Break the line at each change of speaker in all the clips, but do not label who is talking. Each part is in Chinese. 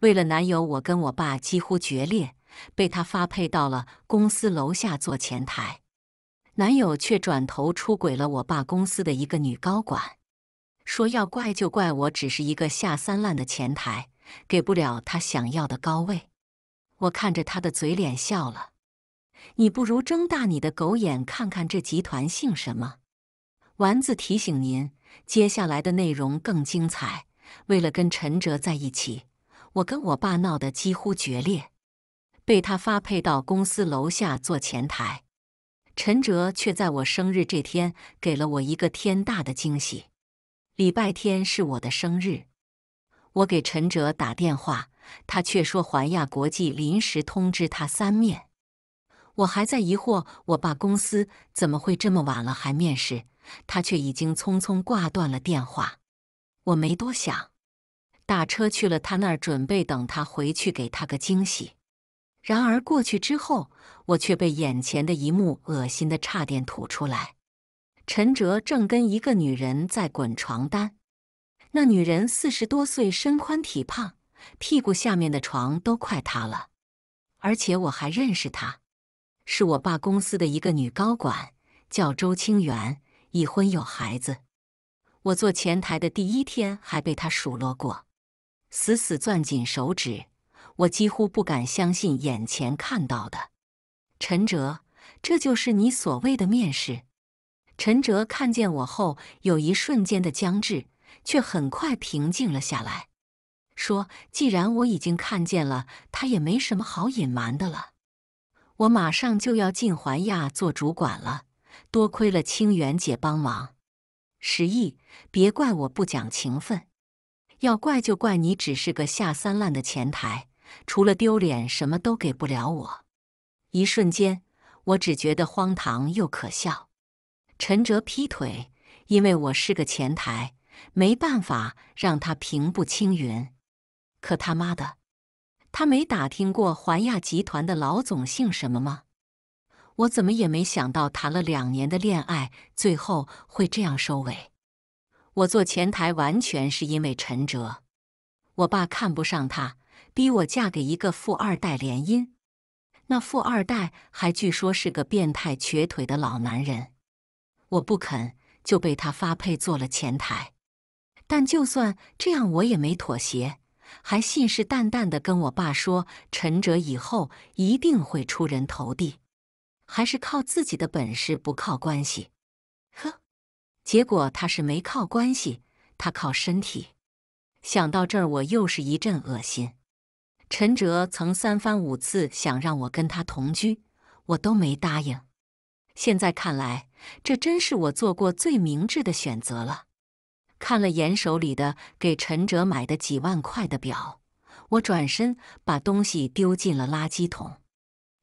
为了男友，我跟我爸几乎决裂，被他发配到了公司楼下做前台。男友却转头出轨了我爸公司的一个女高管，说要怪就怪我只是一个下三滥的前台，给不了他想要的高位。我看着他的嘴脸笑了。你不如睁大你的狗眼看看这集团姓什么。丸子提醒您，接下来的内容更精彩。为了跟陈哲在一起。我跟我爸闹得几乎决裂，被他发配到公司楼下做前台。陈哲却在我生日这天给了我一个天大的惊喜。礼拜天是我的生日，我给陈哲打电话，他却说环亚国际临时通知他三面。我还在疑惑我爸公司怎么会这么晚了还面试，他却已经匆匆挂断了电话。我没多想。打车去了他那儿，准备等他回去给他个惊喜。然而过去之后，我却被眼前的一幕恶心的差点吐出来。陈哲正跟一个女人在滚床单，那女人四十多岁，身宽体胖，屁股下面的床都快塌了。而且我还认识她，是我爸公司的一个女高管，叫周清元，已婚有孩子。我做前台的第一天还被她数落过。死死攥紧手指，我几乎不敢相信眼前看到的。陈哲，这就是你所谓的面试？陈哲看见我后，有一瞬间的僵滞，却很快平静了下来，说：“既然我已经看见了，他也没什么好隐瞒的了。我马上就要进环亚做主管了，多亏了清源姐帮忙。十亿，别怪我不讲情分。”要怪就怪你只是个下三滥的前台，除了丢脸什么都给不了我。一瞬间，我只觉得荒唐又可笑。陈哲劈腿，因为我是个前台，没办法让他平步青云。可他妈的，他没打听过环亚集团的老总姓什么吗？我怎么也没想到谈了两年的恋爱，最后会这样收尾。我做前台完全是因为陈哲，我爸看不上他，逼我嫁给一个富二代联姻，那富二代还据说是个变态瘸腿的老男人，我不肯就被他发配做了前台。但就算这样我也没妥协，还信誓旦旦地跟我爸说，陈哲以后一定会出人头地，还是靠自己的本事，不靠关系。结果他是没靠关系，他靠身体。想到这儿，我又是一阵恶心。陈哲曾三番五次想让我跟他同居，我都没答应。现在看来，这真是我做过最明智的选择了。看了眼手里的给陈哲买的几万块的表，我转身把东西丢进了垃圾桶。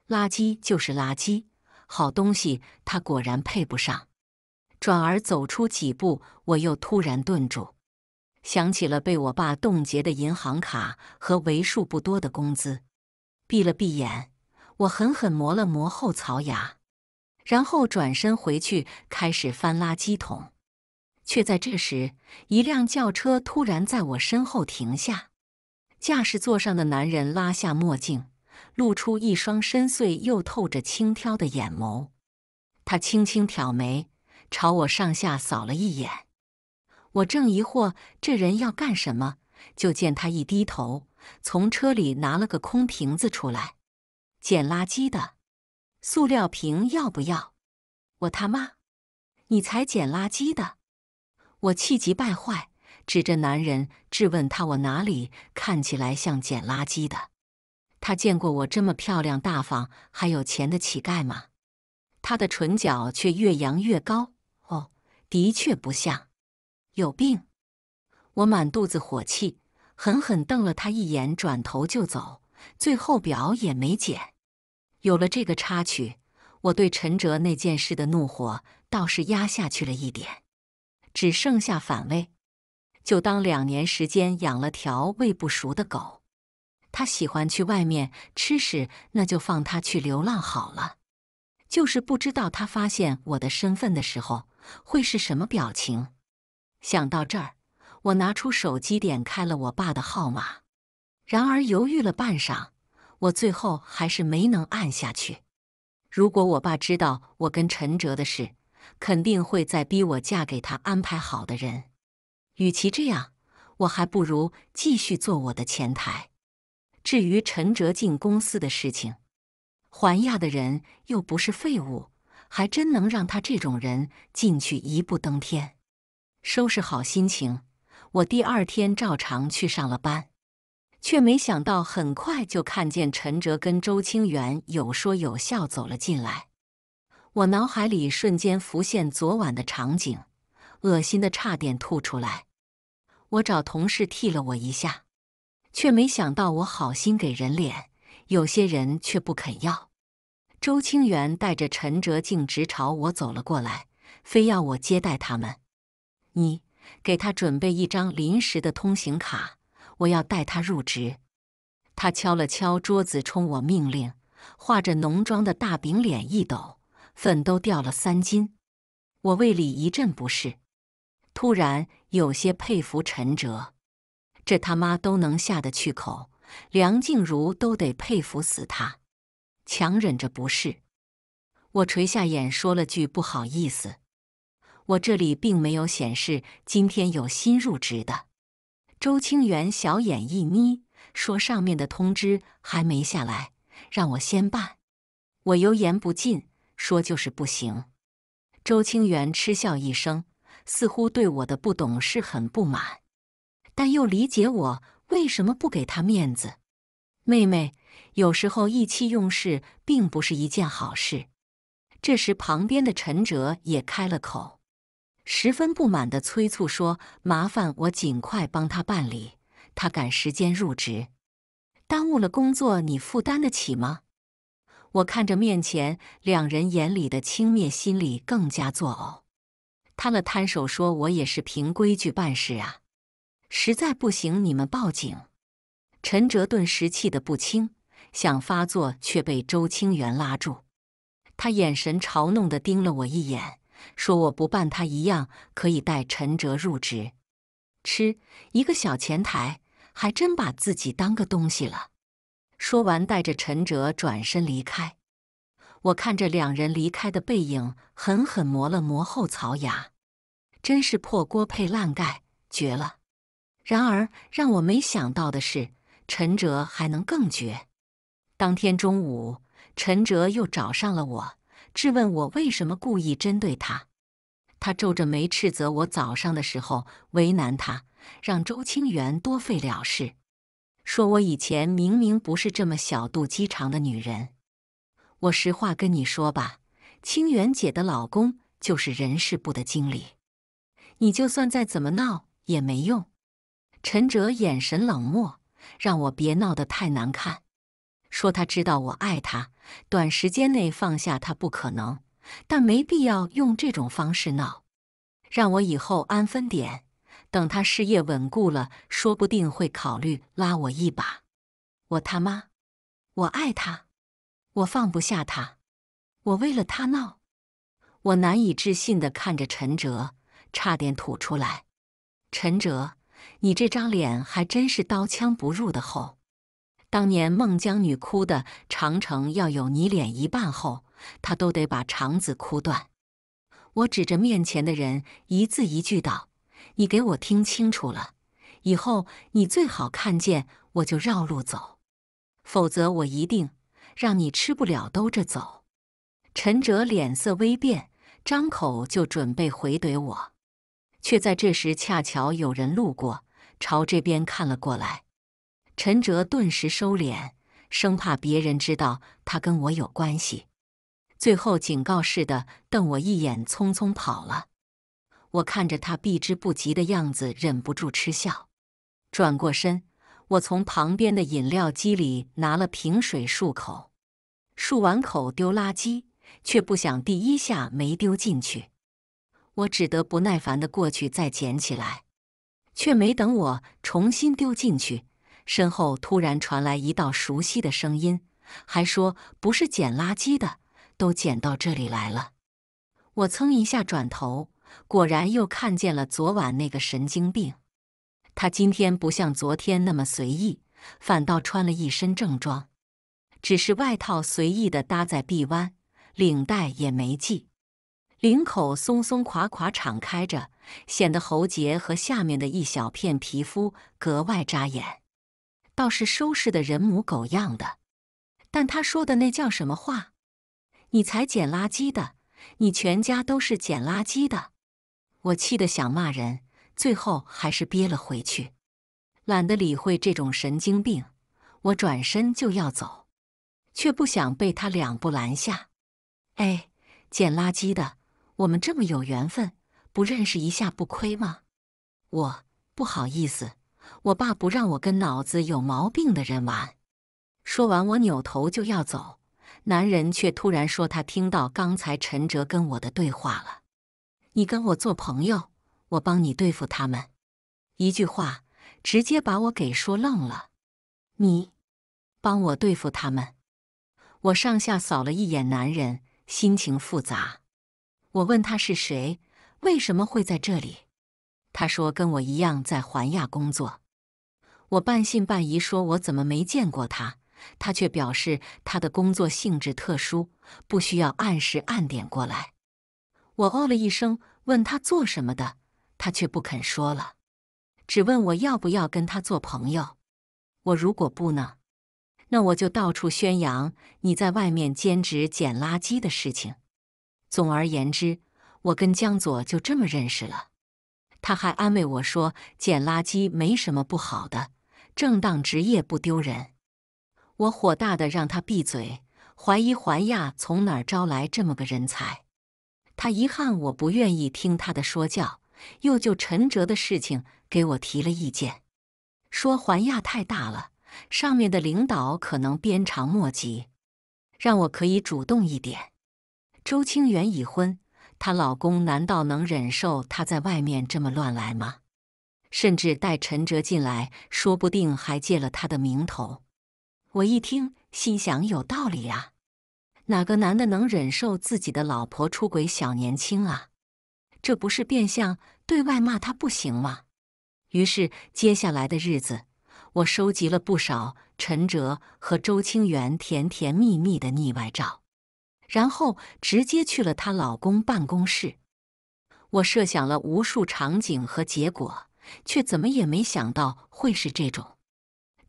垃圾就是垃圾，好东西他果然配不上。转而走出几步，我又突然顿住，想起了被我爸冻结的银行卡和为数不多的工资，闭了闭眼，我狠狠磨了磨后槽牙，然后转身回去开始翻垃圾桶，却在这时，一辆轿车突然在我身后停下，驾驶座上的男人拉下墨镜，露出一双深邃又透着轻佻的眼眸，他轻轻挑眉。朝我上下扫了一眼，我正疑惑这人要干什么，就见他一低头，从车里拿了个空瓶子出来。捡垃圾的，塑料瓶要不要？我他妈，你才捡垃圾的！我气急败坏，指着男人质问他：我哪里看起来像捡垃圾的？他见过我这么漂亮、大方还有钱的乞丐吗？他的唇角却越扬越高。的确不像，有病！我满肚子火气，狠狠瞪了他一眼，转头就走，最后表也没捡。有了这个插曲，我对陈哲那件事的怒火倒是压下去了一点，只剩下反胃。就当两年时间养了条喂不熟的狗，他喜欢去外面吃屎，那就放他去流浪好了。就是不知道他发现我的身份的时候。会是什么表情？想到这儿，我拿出手机，点开了我爸的号码。然而犹豫了半晌，我最后还是没能按下去。如果我爸知道我跟陈哲的事，肯定会再逼我嫁给他安排好的人。与其这样，我还不如继续做我的前台。至于陈哲进公司的事情，环亚的人又不是废物。还真能让他这种人进去一步登天。收拾好心情，我第二天照常去上了班，却没想到很快就看见陈哲跟周清源有说有笑走了进来。我脑海里瞬间浮现昨晚的场景，恶心的差点吐出来。我找同事替了我一下，却没想到我好心给人脸，有些人却不肯要。周清源带着陈哲径直朝我走了过来，非要我接待他们。你给他准备一张临时的通行卡，我要带他入职。他敲了敲桌子，冲我命令。画着浓妆的大饼脸一抖，粉都掉了三斤。我胃里一阵不适，突然有些佩服陈哲，这他妈都能下得去口，梁静茹都得佩服死他。强忍着不适，我垂下眼，说了句“不好意思”。我这里并没有显示今天有新入职的。周清源小眼一眯，说：“上面的通知还没下来，让我先办。”我油盐不进，说：“就是不行。”周清源嗤笑一声，似乎对我的不懂事很不满，但又理解我为什么不给他面子。妹妹。有时候意气用事并不是一件好事。这时，旁边的陈哲也开了口，十分不满的催促说：“麻烦我尽快帮他办理，他赶时间入职，耽误了工作，你负担得起吗？”我看着面前两人眼里的轻蔑，心里更加作呕。摊了摊手，说：“我也是凭规矩办事啊，实在不行，你们报警。”陈哲顿时气得不轻。想发作却被周清源拉住，他眼神嘲弄地盯了我一眼，说：“我不办他一样可以带陈哲入职，吃一个小前台，还真把自己当个东西了。”说完，带着陈哲转身离开。我看着两人离开的背影，狠狠磨了磨后槽牙，真是破锅配烂盖，绝了。然而让我没想到的是，陈哲还能更绝。当天中午，陈哲又找上了我，质问我为什么故意针对他。他皱着眉斥责我早上的时候为难他，让周清源多费了事，说我以前明明不是这么小肚鸡肠的女人。我实话跟你说吧，清源姐的老公就是人事部的经理，你就算再怎么闹也没用。陈哲眼神冷漠，让我别闹得太难看。说他知道我爱他，短时间内放下他不可能，但没必要用这种方式闹，让我以后安分点。等他事业稳固了，说不定会考虑拉我一把。我他妈，我爱他，我放不下他，我为了他闹，我难以置信地看着陈哲，差点吐出来。陈哲，你这张脸还真是刀枪不入的厚。当年孟姜女哭的长城要有你脸一半厚，她都得把肠子哭断。我指着面前的人，一字一句道：“你给我听清楚了，以后你最好看见我就绕路走，否则我一定让你吃不了兜着走。”陈哲脸色微变，张口就准备回怼我，却在这时恰巧有人路过，朝这边看了过来。陈哲顿时收敛，生怕别人知道他跟我有关系，最后警告似的瞪我一眼，匆匆跑了。我看着他避之不及的样子，忍不住嗤笑。转过身，我从旁边的饮料机里拿了瓶水漱口，漱完口丢垃圾，却不想第一下没丢进去，我只得不耐烦的过去再捡起来，却没等我重新丢进去。身后突然传来一道熟悉的声音，还说不是捡垃圾的，都捡到这里来了。我蹭一下转头，果然又看见了昨晚那个神经病。他今天不像昨天那么随意，反倒穿了一身正装，只是外套随意的搭在臂弯，领带也没系，领口松松垮垮敞开着，显得喉结和下面的一小片皮肤格外扎眼。倒是收拾的人模狗样的，但他说的那叫什么话？你才捡垃圾的，你全家都是捡垃圾的！我气得想骂人，最后还是憋了回去，懒得理会这种神经病。我转身就要走，却不想被他两步拦下。哎，捡垃圾的，我们这么有缘分，不认识一下不亏吗？我不好意思。我爸不让我跟脑子有毛病的人玩。说完，我扭头就要走，男人却突然说：“他听到刚才陈哲跟我的对话了。你跟我做朋友，我帮你对付他们。”一句话直接把我给说愣了。你帮我对付他们？我上下扫了一眼男人，心情复杂。我问他是谁，为什么会在这里？他说：“跟我一样在环亚工作。”我半信半疑说：“我怎么没见过他？”他却表示他的工作性质特殊，不需要按时按点过来。我哦了一声，问他做什么的，他却不肯说了，只问我要不要跟他做朋友。我如果不呢，那我就到处宣扬你在外面兼职捡垃圾的事情。总而言之，我跟江左就这么认识了。他还安慰我说：“捡垃圾没什么不好的，正当职业不丢人。”我火大，的让他闭嘴，怀疑环亚从哪儿招来这么个人才。他遗憾我不愿意听他的说教，又就陈哲的事情给我提了意见，说环亚太大了，上面的领导可能鞭长莫及，让我可以主动一点。周清源已婚。她老公难道能忍受她在外面这么乱来吗？甚至带陈哲进来，说不定还借了他的名头。我一听，心想有道理啊，哪个男的能忍受自己的老婆出轨小年轻啊？这不是变相对外骂他不行吗？于是接下来的日子，我收集了不少陈哲和周清源甜甜蜜蜜的腻歪照。然后直接去了她老公办公室。我设想了无数场景和结果，却怎么也没想到会是这种。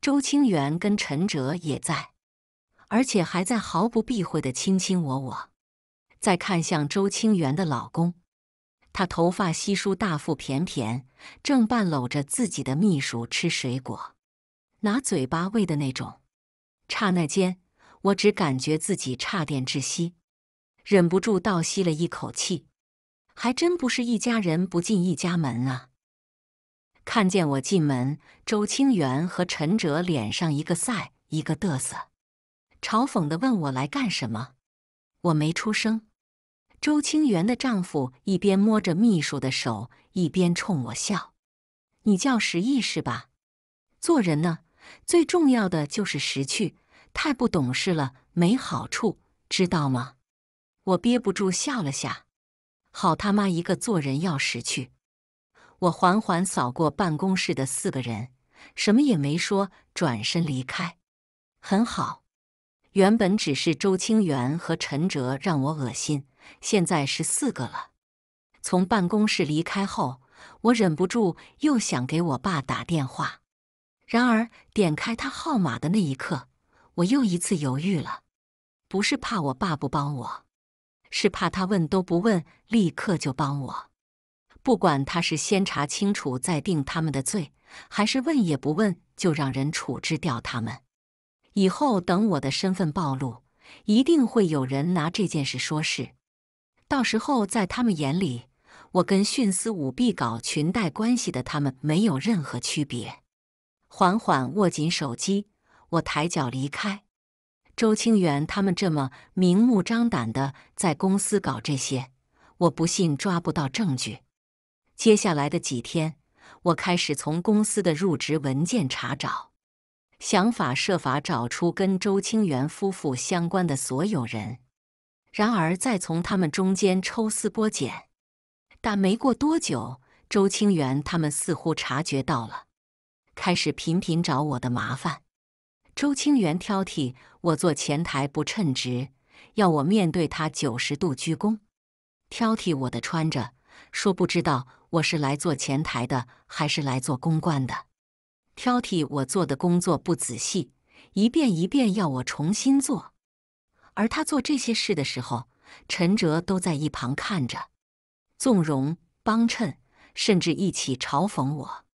周清元跟陈哲也在，而且还在毫不避讳的卿卿我我。再看向周清元的老公，他头发稀疏，大腹便便，正半搂着自己的秘书吃水果，拿嘴巴喂的那种。刹那间。我只感觉自己差点窒息，忍不住倒吸了一口气。还真不是一家人不进一家门啊！看见我进门，周清源和陈哲脸上一个赛一个嘚瑟，嘲讽的问我来干什么。我没出声。周清源的丈夫一边摸着秘书的手，一边冲我笑：“你叫石毅是吧？做人呢，最重要的就是识趣。”太不懂事了，没好处，知道吗？我憋不住笑了下，好他妈一个做人要识趣。我缓缓扫过办公室的四个人，什么也没说，转身离开。很好，原本只是周清源和陈哲让我恶心，现在是四个了。从办公室离开后，我忍不住又想给我爸打电话，然而点开他号码的那一刻。我又一次犹豫了，不是怕我爸不帮我，是怕他问都不问，立刻就帮我。不管他是先查清楚再定他们的罪，还是问也不问就让人处置掉他们。以后等我的身份暴露，一定会有人拿这件事说事。到时候在他们眼里，我跟徇私舞弊、搞裙带关系的他们没有任何区别。缓缓握紧手机。我抬脚离开，周清源他们这么明目张胆的在公司搞这些，我不信抓不到证据。接下来的几天，我开始从公司的入职文件查找，想法设法找出跟周清源夫妇相关的所有人。然而，再从他们中间抽丝剥茧，但没过多久，周清源他们似乎察觉到了，开始频频找我的麻烦。周清源挑剔我做前台不称职，要我面对他九十度鞠躬；挑剔我的穿着，说不知道我是来做前台的还是来做公关的；挑剔我做的工作不仔细，一遍一遍要我重新做。而他做这些事的时候，陈哲都在一旁看着，纵容、帮衬，甚至一起嘲讽我。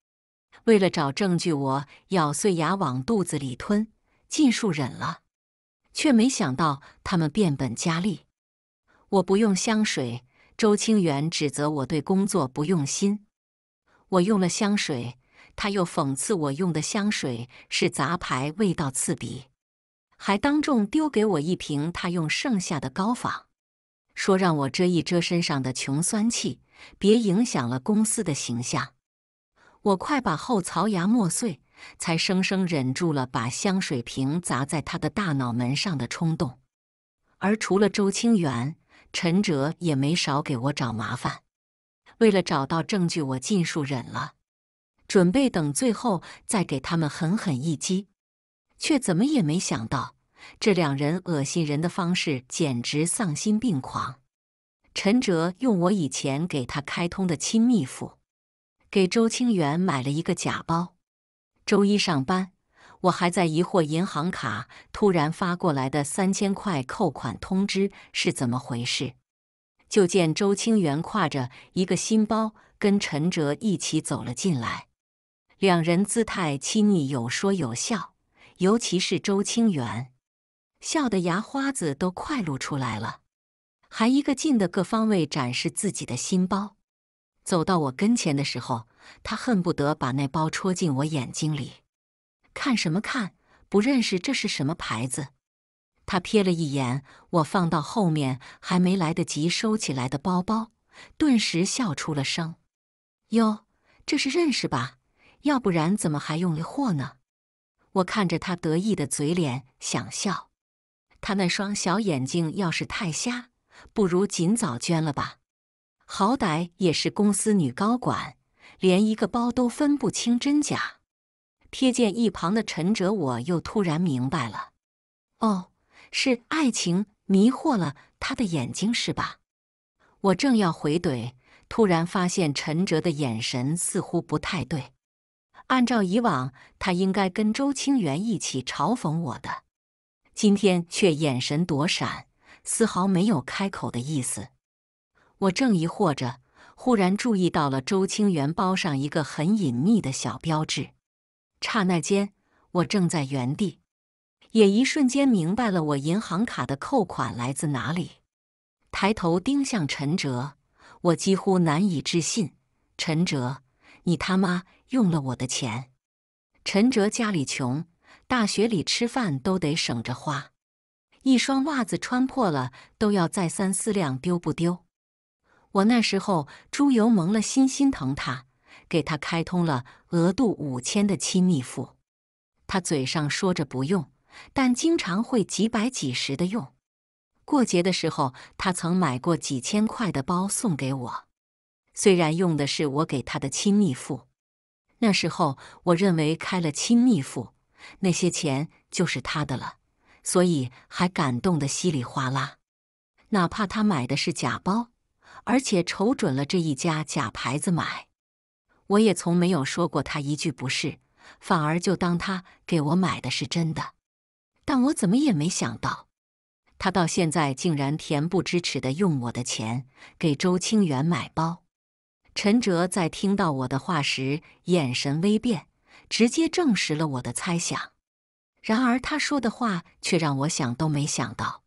为了找证据，我咬碎牙往肚子里吞，尽数忍了，却没想到他们变本加厉。我不用香水，周清源指责我对工作不用心；我用了香水，他又讽刺我用的香水是杂牌，味道刺鼻，还当众丢给我一瓶他用剩下的高仿，说让我遮一遮身上的穷酸气，别影响了公司的形象。我快把后槽牙磨碎，才生生忍住了把香水瓶砸在他的大脑门上的冲动。而除了周清源，陈哲也没少给我找麻烦。为了找到证据，我尽数忍了，准备等最后再给他们狠狠一击，却怎么也没想到，这两人恶心人的方式简直丧心病狂。陈哲用我以前给他开通的亲密付。给周清源买了一个假包。周一上班，我还在疑惑银行卡突然发过来的三千块扣款通知是怎么回事，就见周清源挎着一个新包，跟陈哲一起走了进来。两人姿态亲密，有说有笑，尤其是周清源，笑得牙花子都快露出来了，还一个劲的各方位展示自己的新包。走到我跟前的时候，他恨不得把那包戳进我眼睛里。看什么看？不认识这是什么牌子？他瞥了一眼我放到后面还没来得及收起来的包包，顿时笑出了声。哟，这是认识吧？要不然怎么还用了货呢？我看着他得意的嘴脸想笑，他那双小眼睛要是太瞎，不如尽早捐了吧。好歹也是公司女高管，连一个包都分不清真假。瞥见一旁的陈哲，我又突然明白了。哦，是爱情迷惑了他的眼睛，是吧？我正要回怼，突然发现陈哲的眼神似乎不太对。按照以往，他应该跟周清源一起嘲讽我的，今天却眼神躲闪，丝毫没有开口的意思。我正疑惑着，忽然注意到了周清源包上一个很隐秘的小标志。刹那间，我正在原地，也一瞬间明白了我银行卡的扣款来自哪里。抬头盯向陈哲，我几乎难以置信：“陈哲，你他妈用了我的钱！”陈哲家里穷，大学里吃饭都得省着花，一双袜子穿破了都要再三思量丢不丢。我那时候猪油蒙了心，心疼他，给他开通了额度五千的亲密付。他嘴上说着不用，但经常会几百几十的用。过节的时候，他曾买过几千块的包送给我，虽然用的是我给他的亲密付。那时候，我认为开了亲密付，那些钱就是他的了，所以还感动的稀里哗啦。哪怕他买的是假包。而且瞅准了这一家假牌子买，我也从没有说过他一句不是，反而就当他给我买的是真的。但我怎么也没想到，他到现在竟然恬不知耻地用我的钱给周清源买包。陈哲在听到我的话时，眼神微变，直接证实了我的猜想。然而他说的话却让我想都没想到。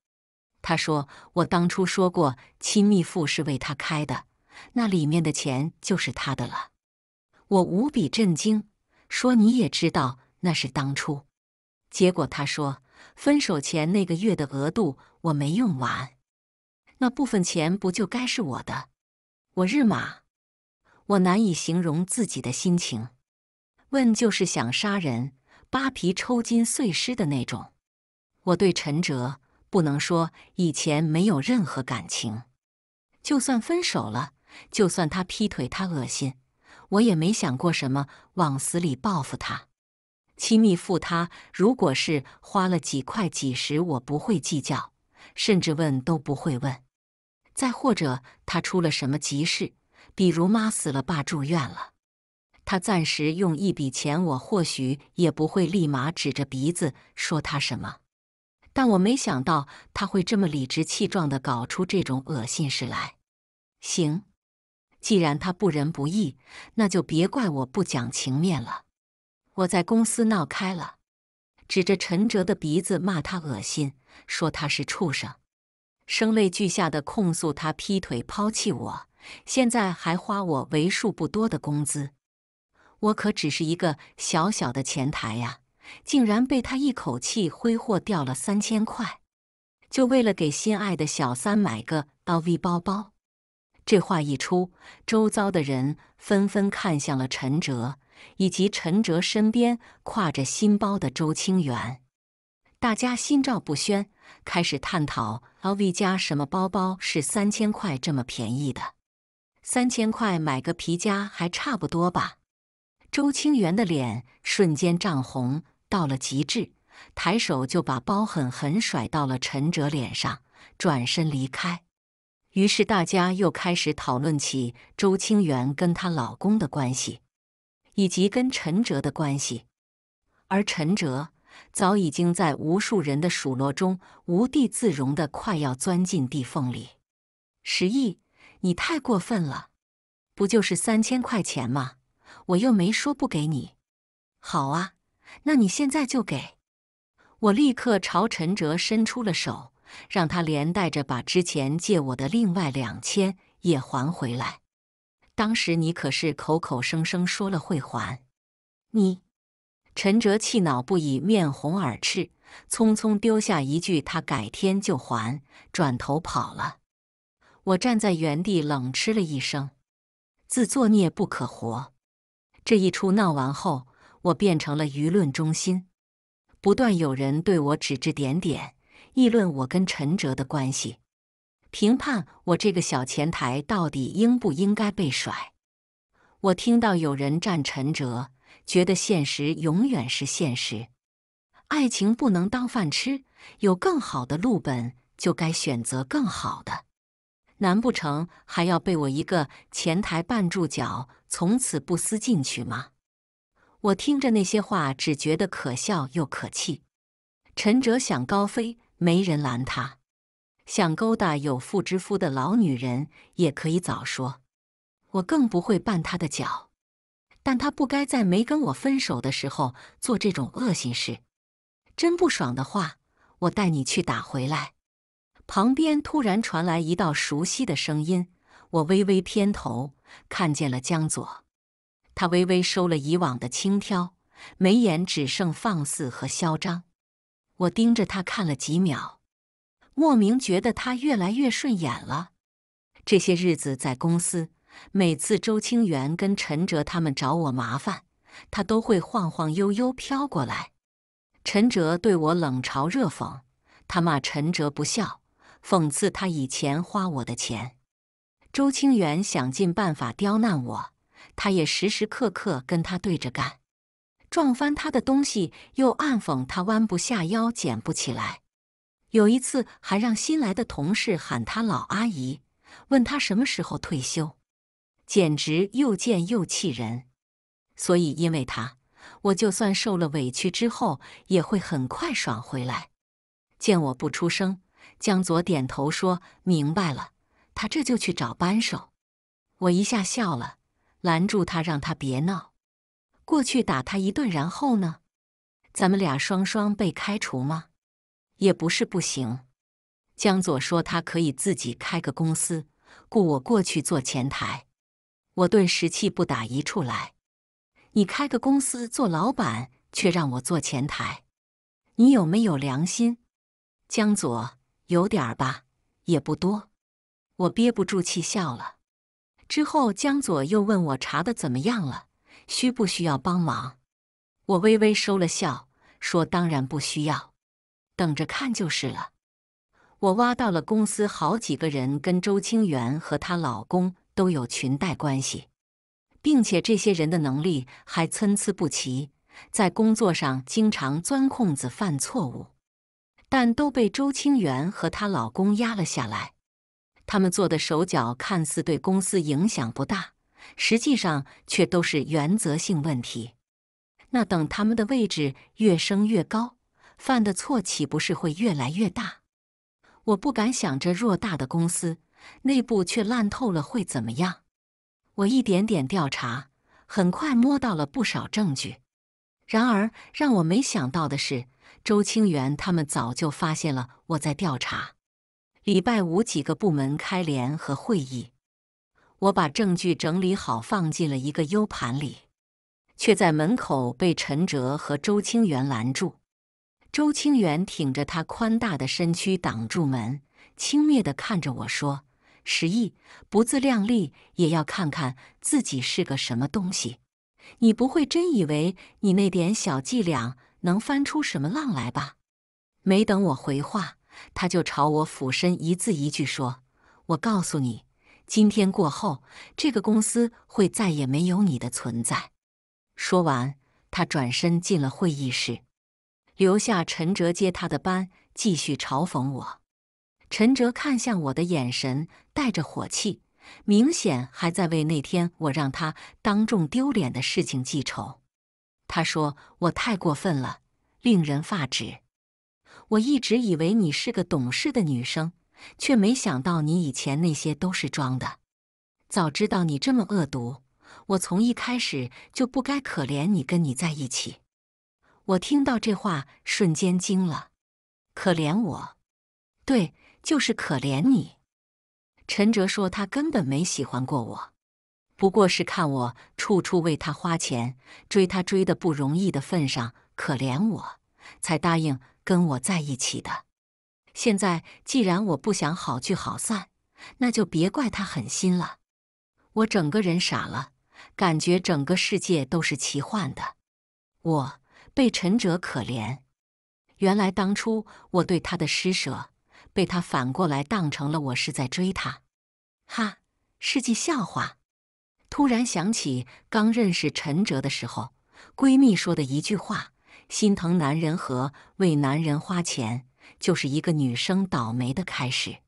他说：“我当初说过，亲密富是为他开的，那里面的钱就是他的了。”我无比震惊，说：“你也知道那是当初。”结果他说：“分手前那个月的额度我没用完，那部分钱不就该是我的？”我日妈！我难以形容自己的心情，问就是想杀人、扒皮、抽筋、碎尸的那种。我对陈哲。不能说以前没有任何感情，就算分手了，就算他劈腿他恶心，我也没想过什么往死里报复他。亲密付他，如果是花了几块几十，我不会计较，甚至问都不会问。再或者他出了什么急事，比如妈死了爸住院了，他暂时用一笔钱，我或许也不会立马指着鼻子说他什么。但我没想到他会这么理直气壮地搞出这种恶心事来。行，既然他不仁不义，那就别怪我不讲情面了。我在公司闹开了，指着陈哲的鼻子骂他恶心，说他是畜生，声泪俱下的控诉他劈腿抛弃我，现在还花我为数不多的工资。我可只是一个小小的前台呀。竟然被他一口气挥霍掉了三千块，就为了给心爱的小三买个 LV 包包。这话一出，周遭的人纷纷看向了陈哲，以及陈哲身边挎着新包的周清源，大家心照不宣，开始探讨 LV 家什么包包是三千块这么便宜的。三千块买个皮夹还差不多吧。周清源的脸瞬间涨红。到了极致，抬手就把包狠狠甩到了陈哲脸上，转身离开。于是大家又开始讨论起周清源跟她老公的关系，以及跟陈哲的关系。而陈哲早已经在无数人的数落中无地自容的，快要钻进地缝里。十亿，你太过分了！不就是三千块钱吗？我又没说不给你。好啊。那你现在就给我立刻朝陈哲伸出了手，让他连带着把之前借我的另外两千也还回来。当时你可是口口声声说了会还，你陈哲气恼不已，面红耳赤，匆匆丢下一句“他改天就还”，转头跑了。我站在原地冷吃了一声：“自作孽不可活。”这一出闹完后。我变成了舆论中心，不断有人对我指指点点，议论我跟陈哲的关系，评判我这个小前台到底应不应该被甩。我听到有人站陈哲，觉得现实永远是现实，爱情不能当饭吃，有更好的路本就该选择更好的，难不成还要被我一个前台绊住脚，从此不思进取吗？我听着那些话，只觉得可笑又可气。陈哲想高飞，没人拦他；想勾搭有妇之夫的老女人，也可以早说。我更不会绊他的脚，但他不该在没跟我分手的时候做这种恶心事。真不爽的话，我带你去打回来。旁边突然传来一道熟悉的声音，我微微偏头，看见了江左。他微微收了以往的轻佻，眉眼只剩放肆和嚣张。我盯着他看了几秒，莫名觉得他越来越顺眼了。这些日子在公司，每次周清源跟陈哲他们找我麻烦，他都会晃晃悠悠飘过来。陈哲对我冷嘲热讽，他骂陈哲不孝，讽刺他以前花我的钱。周清源想尽办法刁难我。他也时时刻刻跟他对着干，撞翻他的东西，又暗讽他弯不下腰捡不起来。有一次还让新来的同事喊他老阿姨，问他什么时候退休，简直又贱又气人。所以，因为他，我就算受了委屈之后，也会很快爽回来。见我不出声，江左点头说明白了，他这就去找扳手。我一下笑了。拦住他，让他别闹，过去打他一顿，然后呢？咱们俩双双被开除吗？也不是不行。江左说他可以自己开个公司，雇我过去做前台。我顿时气不打一处来。你开个公司做老板，却让我做前台，你有没有良心？江左有点吧，也不多。我憋不住气笑了。之后，江左又问我查的怎么样了，需不需要帮忙？我微微收了笑，说：“当然不需要，等着看就是了。”我挖到了公司好几个人跟周清源和她老公都有裙带关系，并且这些人的能力还参差不齐，在工作上经常钻空子犯错误，但都被周清源和她老公压了下来。他们做的手脚看似对公司影响不大，实际上却都是原则性问题。那等他们的位置越升越高，犯的错岂不是会越来越大？我不敢想，这偌大的公司内部却烂透了会怎么样？我一点点调查，很快摸到了不少证据。然而让我没想到的是，周清源他们早就发现了我在调查。礼拜五，几个部门开联合会议，我把证据整理好放进了一个 U 盘里，却在门口被陈哲和周清源拦住。周清源挺着他宽大的身躯挡住门，轻蔑的看着我说：“时毅，不自量力，也要看看自己是个什么东西。你不会真以为你那点小伎俩能翻出什么浪来吧？”没等我回话。他就朝我俯身，一字一句说：“我告诉你，今天过后，这个公司会再也没有你的存在。”说完，他转身进了会议室，留下陈哲接他的班，继续嘲讽我。陈哲看向我的眼神带着火气，明显还在为那天我让他当众丢脸的事情记仇。他说：“我太过分了，令人发指。”我一直以为你是个懂事的女生，却没想到你以前那些都是装的。早知道你这么恶毒，我从一开始就不该可怜你，跟你在一起。我听到这话，瞬间惊了。可怜我？对，就是可怜你。陈哲说他根本没喜欢过我，不过是看我处处为他花钱，追他追的不容易的份上，可怜我才答应。跟我在一起的，现在既然我不想好聚好散，那就别怪他狠心了。我整个人傻了，感觉整个世界都是奇幻的。我被陈哲可怜，原来当初我对他的施舍，被他反过来当成了我是在追他。哈，是句笑话。突然想起刚认识陈哲的时候，闺蜜说的一句话。心疼男人和为男人花钱，就是一个女生倒霉的开始。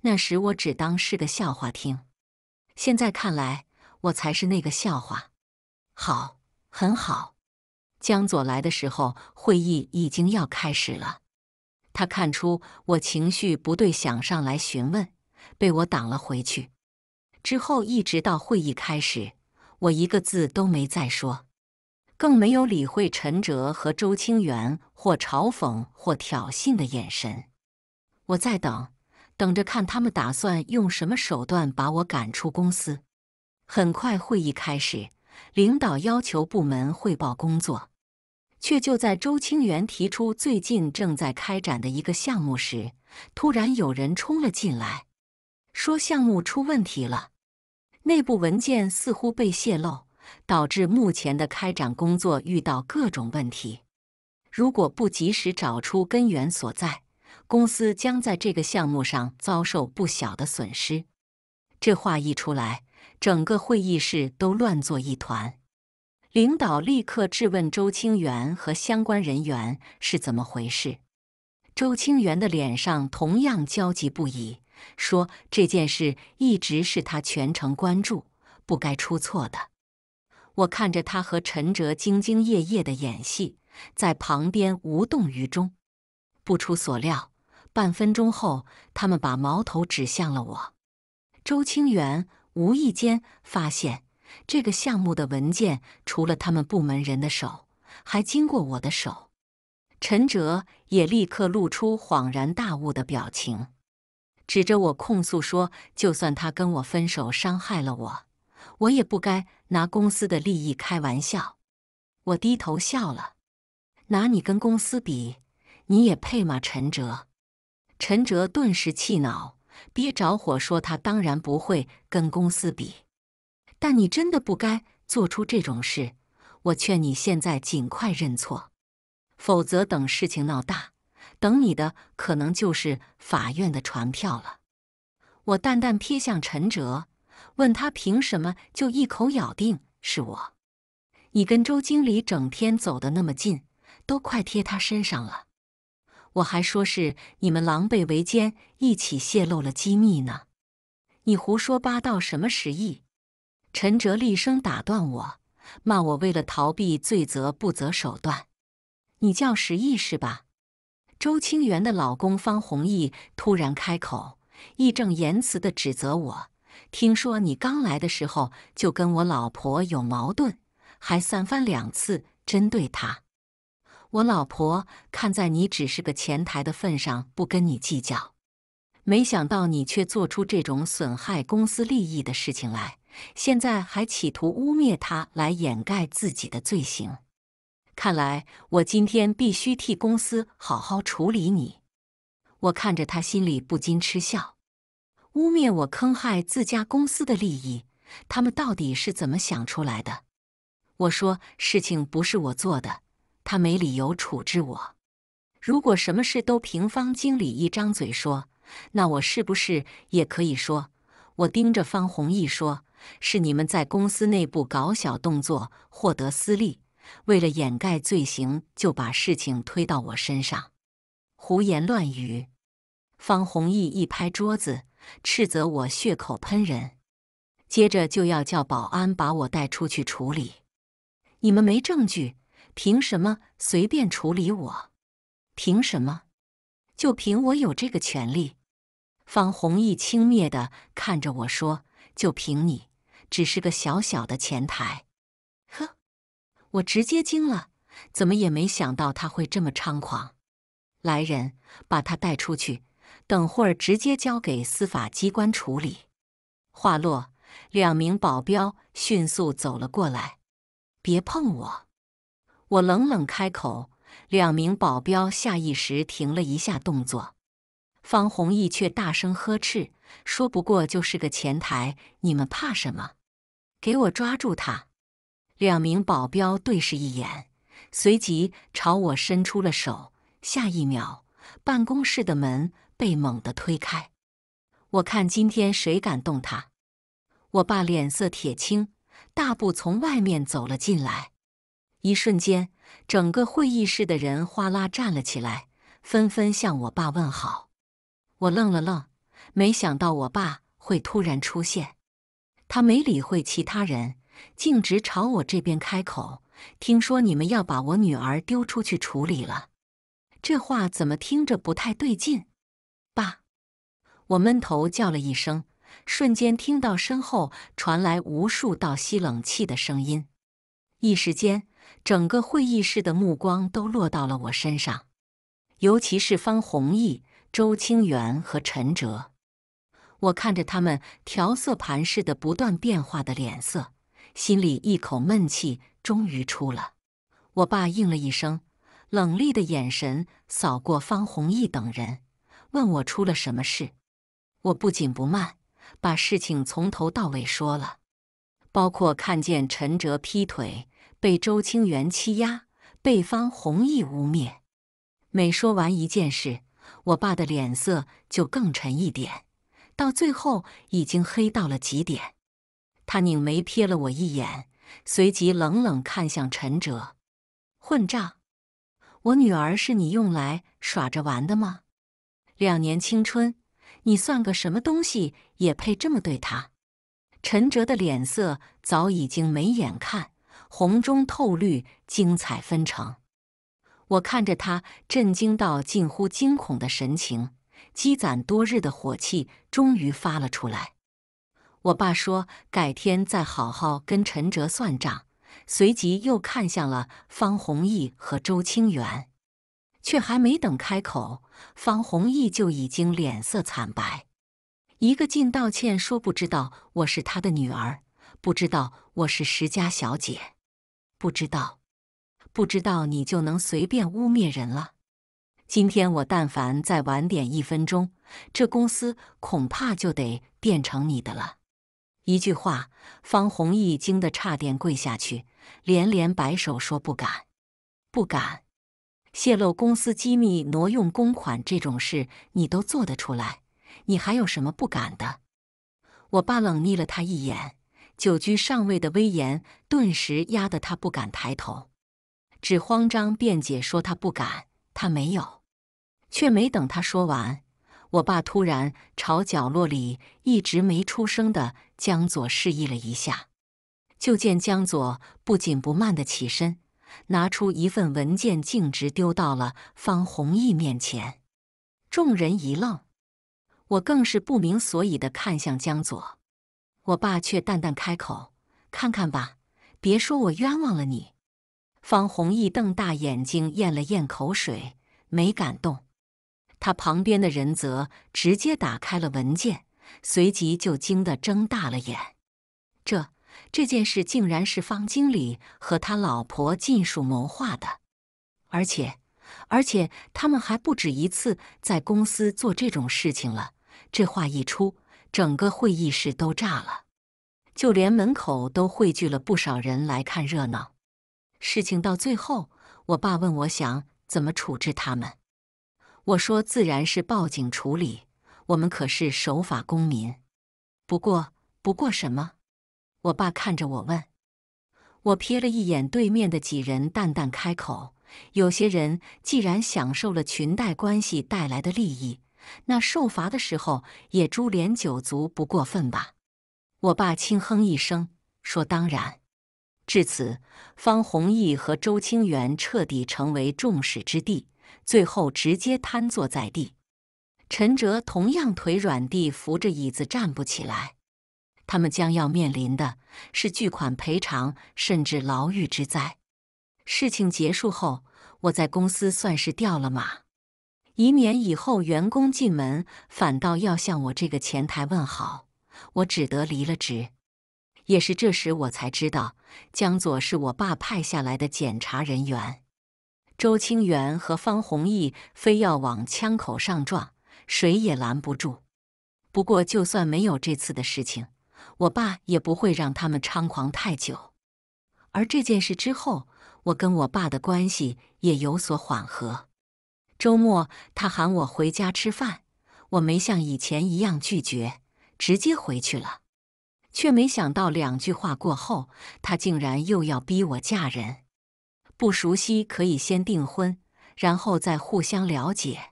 那时我只当是个笑话听，现在看来我才是那个笑话。好，很好。江左来的时候，会议已经要开始了。他看出我情绪不对，想上来询问，被我挡了回去。之后一直到会议开始，我一个字都没再说。更没有理会陈哲和周清源或嘲讽或挑衅的眼神。我在等，等着看他们打算用什么手段把我赶出公司。很快，会议开始，领导要求部门汇报工作。却就在周清源提出最近正在开展的一个项目时，突然有人冲了进来，说项目出问题了，内部文件似乎被泄露。导致目前的开展工作遇到各种问题，如果不及时找出根源所在，公司将在这个项目上遭受不小的损失。这话一出来，整个会议室都乱作一团。领导立刻质问周清源和相关人员是怎么回事。周清源的脸上同样焦急不已，说这件事一直是他全程关注，不该出错的。我看着他和陈哲兢兢业业的演戏，在旁边无动于衷。不出所料，半分钟后，他们把矛头指向了我。周清源无意间发现，这个项目的文件除了他们部门人的手，还经过我的手。陈哲也立刻露出恍然大悟的表情，指着我控诉说：“就算他跟我分手，伤害了我。”我也不该拿公司的利益开玩笑，我低头笑了。拿你跟公司比，你也配吗？陈哲，陈哲顿时气恼，憋着火说：“他当然不会跟公司比，但你真的不该做出这种事。我劝你现在尽快认错，否则等事情闹大，等你的可能就是法院的传票了。”我淡淡瞥向陈哲。问他凭什么就一口咬定是我？你跟周经理整天走得那么近，都快贴他身上了，我还说是你们狼狈为奸，一起泄露了机密呢！你胡说八道什么？实意？陈哲厉声打断我，骂我为了逃避罪责不择手段。你叫石毅是吧？周清源的老公方弘毅突然开口，义正言辞的指责我。听说你刚来的时候就跟我老婆有矛盾，还三番两次针对她。我老婆看在你只是个前台的份上，不跟你计较。没想到你却做出这种损害公司利益的事情来，现在还企图污蔑她来掩盖自己的罪行。看来我今天必须替公司好好处理你。我看着他，心里不禁嗤笑。污蔑我坑害自家公司的利益，他们到底是怎么想出来的？我说事情不是我做的，他没理由处置我。如果什么事都平方经理一张嘴说，那我是不是也可以说？我盯着方弘毅说：“是你们在公司内部搞小动作，获得私利，为了掩盖罪行，就把事情推到我身上。”胡言乱语！方弘毅一拍桌子。斥责我血口喷人，接着就要叫保安把我带出去处理。你们没证据，凭什么随便处理我？凭什么？就凭我有这个权利。方弘毅轻蔑地看着我说：“就凭你，只是个小小的前台。”呵！我直接惊了，怎么也没想到他会这么猖狂。来人，把他带出去。等会儿直接交给司法机关处理。话落，两名保镖迅速走了过来。别碰我！我冷冷开口。两名保镖下意识停了一下动作。方弘毅却大声呵斥：“说不过就是个前台，你们怕什么？给我抓住他！”两名保镖对视一眼，随即朝我伸出了手。下一秒，办公室的门。被猛地推开，我看今天谁敢动他！我爸脸色铁青，大步从外面走了进来。一瞬间，整个会议室的人哗啦站了起来，纷纷向我爸问好。我愣了愣，没想到我爸会突然出现。他没理会其他人，径直朝我这边开口：“听说你们要把我女儿丢出去处理了？这话怎么听着不太对劲？”我闷头叫了一声，瞬间听到身后传来无数道吸冷气的声音，一时间，整个会议室的目光都落到了我身上，尤其是方弘毅、周清源和陈哲。我看着他们调色盘似的不断变化的脸色，心里一口闷气终于出了。我爸应了一声，冷厉的眼神扫过方弘毅等人，问我出了什么事。我不紧不慢把事情从头到尾说了，包括看见陈哲劈腿、被周清源欺压、被方弘毅污蔑。每说完一件事，我爸的脸色就更沉一点，到最后已经黑到了极点。他拧眉瞥了我一眼，随即冷冷看向陈哲：“混账！我女儿是你用来耍着玩的吗？两年青春！”你算个什么东西，也配这么对他？陈哲的脸色早已经没眼看，红中透绿，精彩纷呈。我看着他震惊到近乎惊恐的神情，积攒多日的火气终于发了出来。我爸说改天再好好跟陈哲算账，随即又看向了方弘毅和周清源，却还没等开口。方弘毅就已经脸色惨白，一个劲道歉说：“不知道我是他的女儿，不知道我是石家小姐，不知道，不知道你就能随便污蔑人了。今天我但凡再晚点一分钟，这公司恐怕就得变成你的了。”一句话，方弘毅惊得差点跪下去，连连摆手说：“不敢，不敢。”泄露公司机密、挪用公款这种事，你都做得出来，你还有什么不敢的？我爸冷睨了他一眼，久居上位的威严顿时压得他不敢抬头，只慌张辩解说他不敢，他没有。却没等他说完，我爸突然朝角落里一直没出声的江左示意了一下，就见江左不紧不慢的起身。拿出一份文件，径直丢到了方弘毅面前。众人一愣，我更是不明所以的看向江左。我爸却淡淡开口：“看看吧，别说我冤枉了你。”方弘毅瞪大眼睛，咽了咽口水，没敢动。他旁边的人则直接打开了文件，随即就惊得睁大了眼。这。这件事竟然是方经理和他老婆尽数谋划的，而且，而且他们还不止一次在公司做这种事情了。这话一出，整个会议室都炸了，就连门口都汇聚了不少人来看热闹。事情到最后，我爸问我想怎么处置他们，我说自然是报警处理，我们可是守法公民。不过，不过什么？我爸看着我问，我瞥了一眼对面的几人，淡淡开口：“有些人既然享受了裙带关系带来的利益，那受罚的时候也株连九族，不过分吧？”我爸轻哼一声说：“当然。”至此，方弘毅和周清源彻底成为众矢之的，最后直接瘫坐在地。陈哲同样腿软地扶着椅子站不起来。他们将要面临的是巨款赔偿，甚至牢狱之灾。事情结束后，我在公司算是掉了马，以免以后员工进门反倒要向我这个前台问好，我只得离了职。也是这时，我才知道江左是我爸派下来的检查人员。周清源和方弘毅非要往枪口上撞，谁也拦不住。不过，就算没有这次的事情。我爸也不会让他们猖狂太久，而这件事之后，我跟我爸的关系也有所缓和。周末他喊我回家吃饭，我没像以前一样拒绝，直接回去了。却没想到两句话过后，他竟然又要逼我嫁人。不熟悉可以先订婚，然后再互相了解。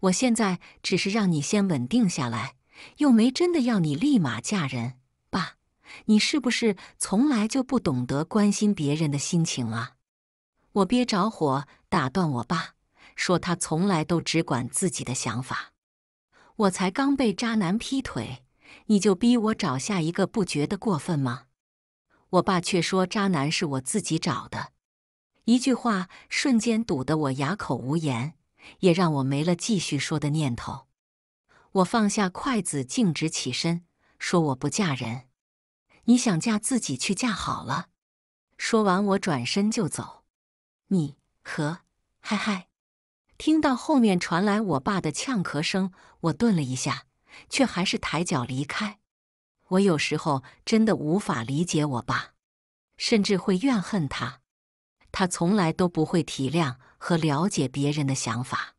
我现在只是让你先稳定下来。又没真的要你立马嫁人，爸，你是不是从来就不懂得关心别人的心情啊？我憋着火打断我爸，说他从来都只管自己的想法。我才刚被渣男劈腿，你就逼我找下一个，不觉得过分吗？我爸却说渣男是我自己找的，一句话瞬间堵得我哑口无言，也让我没了继续说的念头。我放下筷子，径直起身，说：“我不嫁人，你想嫁自己去嫁好了。”说完，我转身就走。你咳，嗨嗨！听到后面传来我爸的呛咳声，我顿了一下，却还是抬脚离开。我有时候真的无法理解我爸，甚至会怨恨他。他从来都不会体谅和了解别人的想法。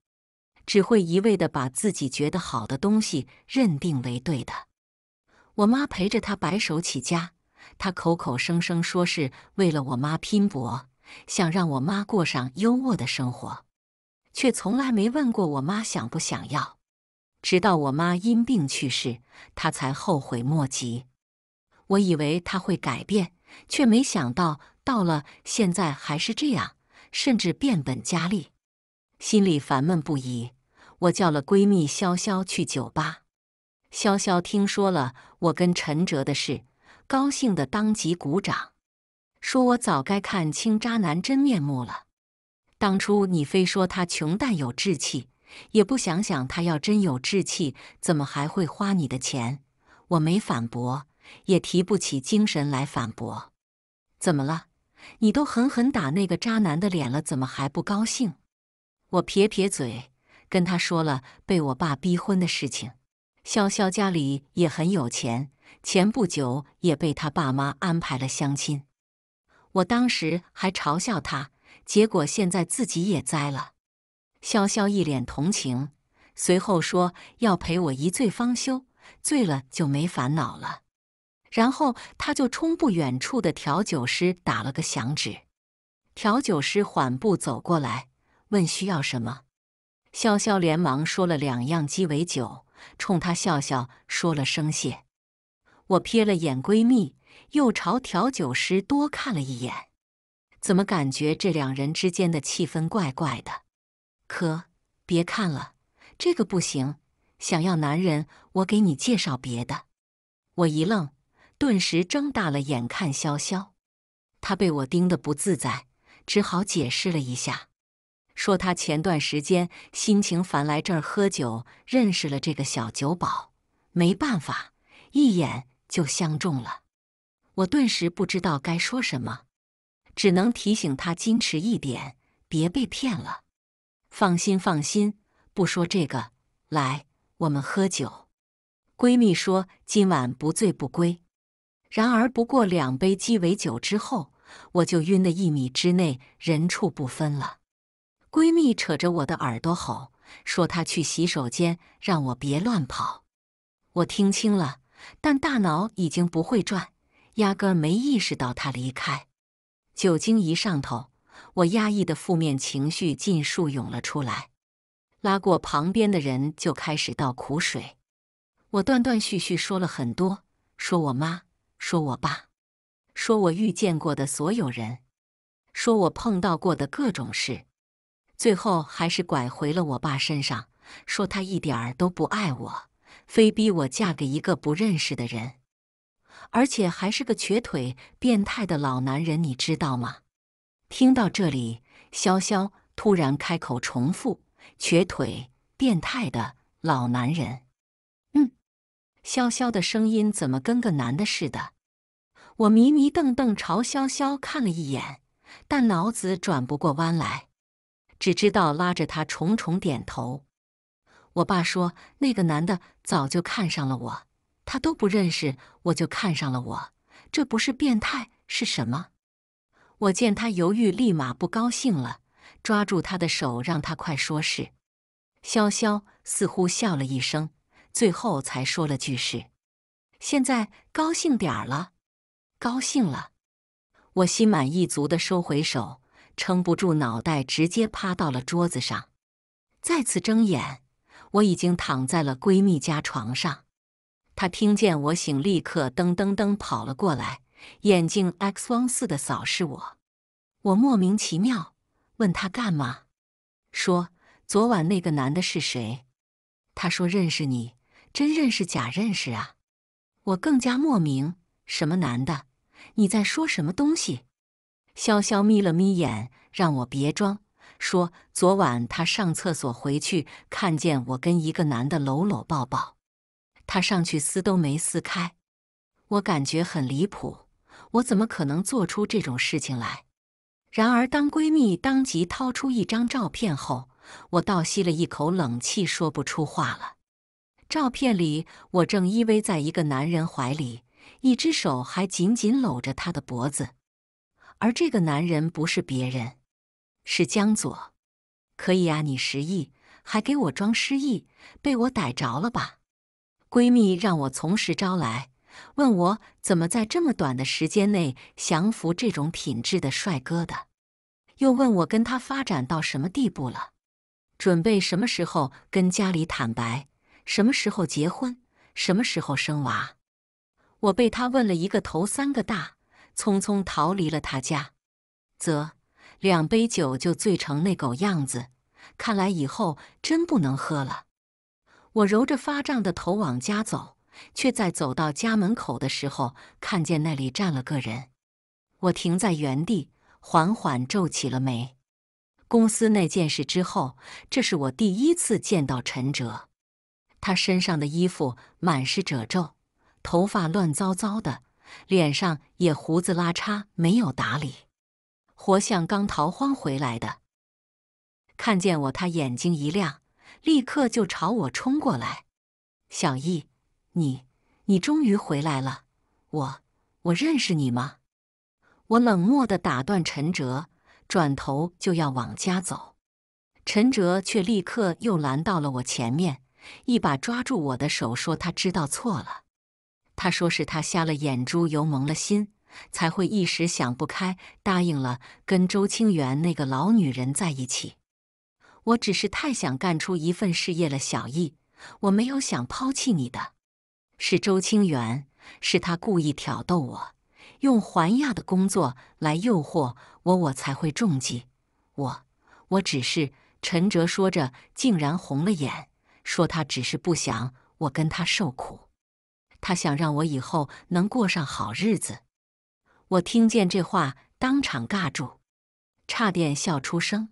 只会一味的把自己觉得好的东西认定为对的。我妈陪着他白手起家，他口口声声说是为了我妈拼搏，想让我妈过上优渥的生活，却从来没问过我妈想不想要。直到我妈因病去世，他才后悔莫及。我以为他会改变，却没想到到了现在还是这样，甚至变本加厉，心里烦闷不已。我叫了闺蜜潇潇去酒吧，潇潇听说了我跟陈哲的事，高兴的当即鼓掌，说我早该看清渣男真面目了。当初你非说他穷但有志气，也不想想他要真有志气，怎么还会花你的钱？我没反驳，也提不起精神来反驳。怎么了？你都狠狠打那个渣男的脸了，怎么还不高兴？我撇撇嘴。跟他说了被我爸逼婚的事情。潇潇家里也很有钱，前不久也被他爸妈安排了相亲。我当时还嘲笑他，结果现在自己也栽了。潇潇一脸同情，随后说要陪我一醉方休，醉了就没烦恼了。然后他就冲不远处的调酒师打了个响指，调酒师缓步走过来，问需要什么。潇潇连忙说了两样鸡尾酒，冲他笑笑，说了声谢。我瞥了眼闺蜜，又朝调酒师多看了一眼，怎么感觉这两人之间的气氛怪怪的？可别看了，这个不行。想要男人，我给你介绍别的。我一愣，顿时睁大了眼看潇潇，他被我盯得不自在，只好解释了一下。说他前段时间心情烦，来这儿喝酒，认识了这个小酒保，没办法，一眼就相中了。我顿时不知道该说什么，只能提醒他矜持一点，别被骗了。放心，放心，不说这个，来，我们喝酒。闺蜜说今晚不醉不归，然而不过两杯鸡尾酒之后，我就晕得一米之内人畜不分了。闺蜜扯着我的耳朵吼，说她去洗手间，让我别乱跑。我听清了，但大脑已经不会转，压根儿没意识到她离开。酒精一上头，我压抑的负面情绪尽数涌了出来，拉过旁边的人就开始倒苦水。我断断续续说了很多，说我妈，说我爸，说我遇见过的所有人，说我碰到过的各种事。最后还是拐回了我爸身上，说他一点儿都不爱我，非逼我嫁给一个不认识的人，而且还是个瘸腿变态的老男人，你知道吗？听到这里，潇潇突然开口重复：“瘸腿变态的老男人。”嗯，潇潇的声音怎么跟个男的似的？我迷迷瞪瞪朝潇潇看了一眼，但脑子转不过弯来。只知道拉着他重重点头。我爸说：“那个男的早就看上了我，他都不认识我就看上了我，这不是变态是什么？”我见他犹豫，立马不高兴了，抓住他的手，让他快说是。潇潇似乎笑了一声，最后才说了句是。现在高兴点儿了，高兴了。我心满意足地收回手。撑不住脑袋，直接趴到了桌子上。再次睁眼，我已经躺在了闺蜜家床上。她听见我醒，立刻噔噔噔跑了过来，眼睛 x 光似的扫视我。我莫名其妙，问她干嘛？说昨晚那个男的是谁？她说认识你，真认识假认识啊？我更加莫名，什么男的？你在说什么东西？潇潇眯了眯眼，让我别装，说昨晚她上厕所回去，看见我跟一个男的搂搂抱抱，她上去撕都没撕开，我感觉很离谱，我怎么可能做出这种事情来？然而，当闺蜜当即掏出一张照片后，我倒吸了一口冷气，说不出话了。照片里，我正依偎在一个男人怀里，一只手还紧紧搂着他的脖子。而这个男人不是别人，是江左。可以啊，你失忆还给我装失忆，被我逮着了吧？闺蜜让我从实招来，问我怎么在这么短的时间内降服这种品质的帅哥的，又问我跟他发展到什么地步了，准备什么时候跟家里坦白，什么时候结婚，什么时候生娃。我被他问了一个头三个大。匆匆逃离了他家，则两杯酒就醉成那狗样子。看来以后真不能喝了。我揉着发胀的头往家走，却在走到家门口的时候，看见那里站了个人。我停在原地，缓缓皱起了眉。公司那件事之后，这是我第一次见到陈哲。他身上的衣服满是褶皱，头发乱糟糟的。脸上也胡子拉碴，没有打理，活像刚逃荒回来的。看见我，他眼睛一亮，立刻就朝我冲过来：“小易，你你终于回来了！我我认识你吗？”我冷漠地打断陈哲，转头就要往家走。陈哲却立刻又拦到了我前面，一把抓住我的手，说：“他知道错了。”他说：“是他瞎了眼珠，又蒙了心，才会一时想不开，答应了跟周清源那个老女人在一起。我只是太想干出一份事业了，小易，我没有想抛弃你的。是周清源，是他故意挑逗我，用环亚的工作来诱惑我，我才会中计。我，我只是……陈哲说着，竟然红了眼，说他只是不想我跟他受苦。”他想让我以后能过上好日子，我听见这话当场尬住，差点笑出声，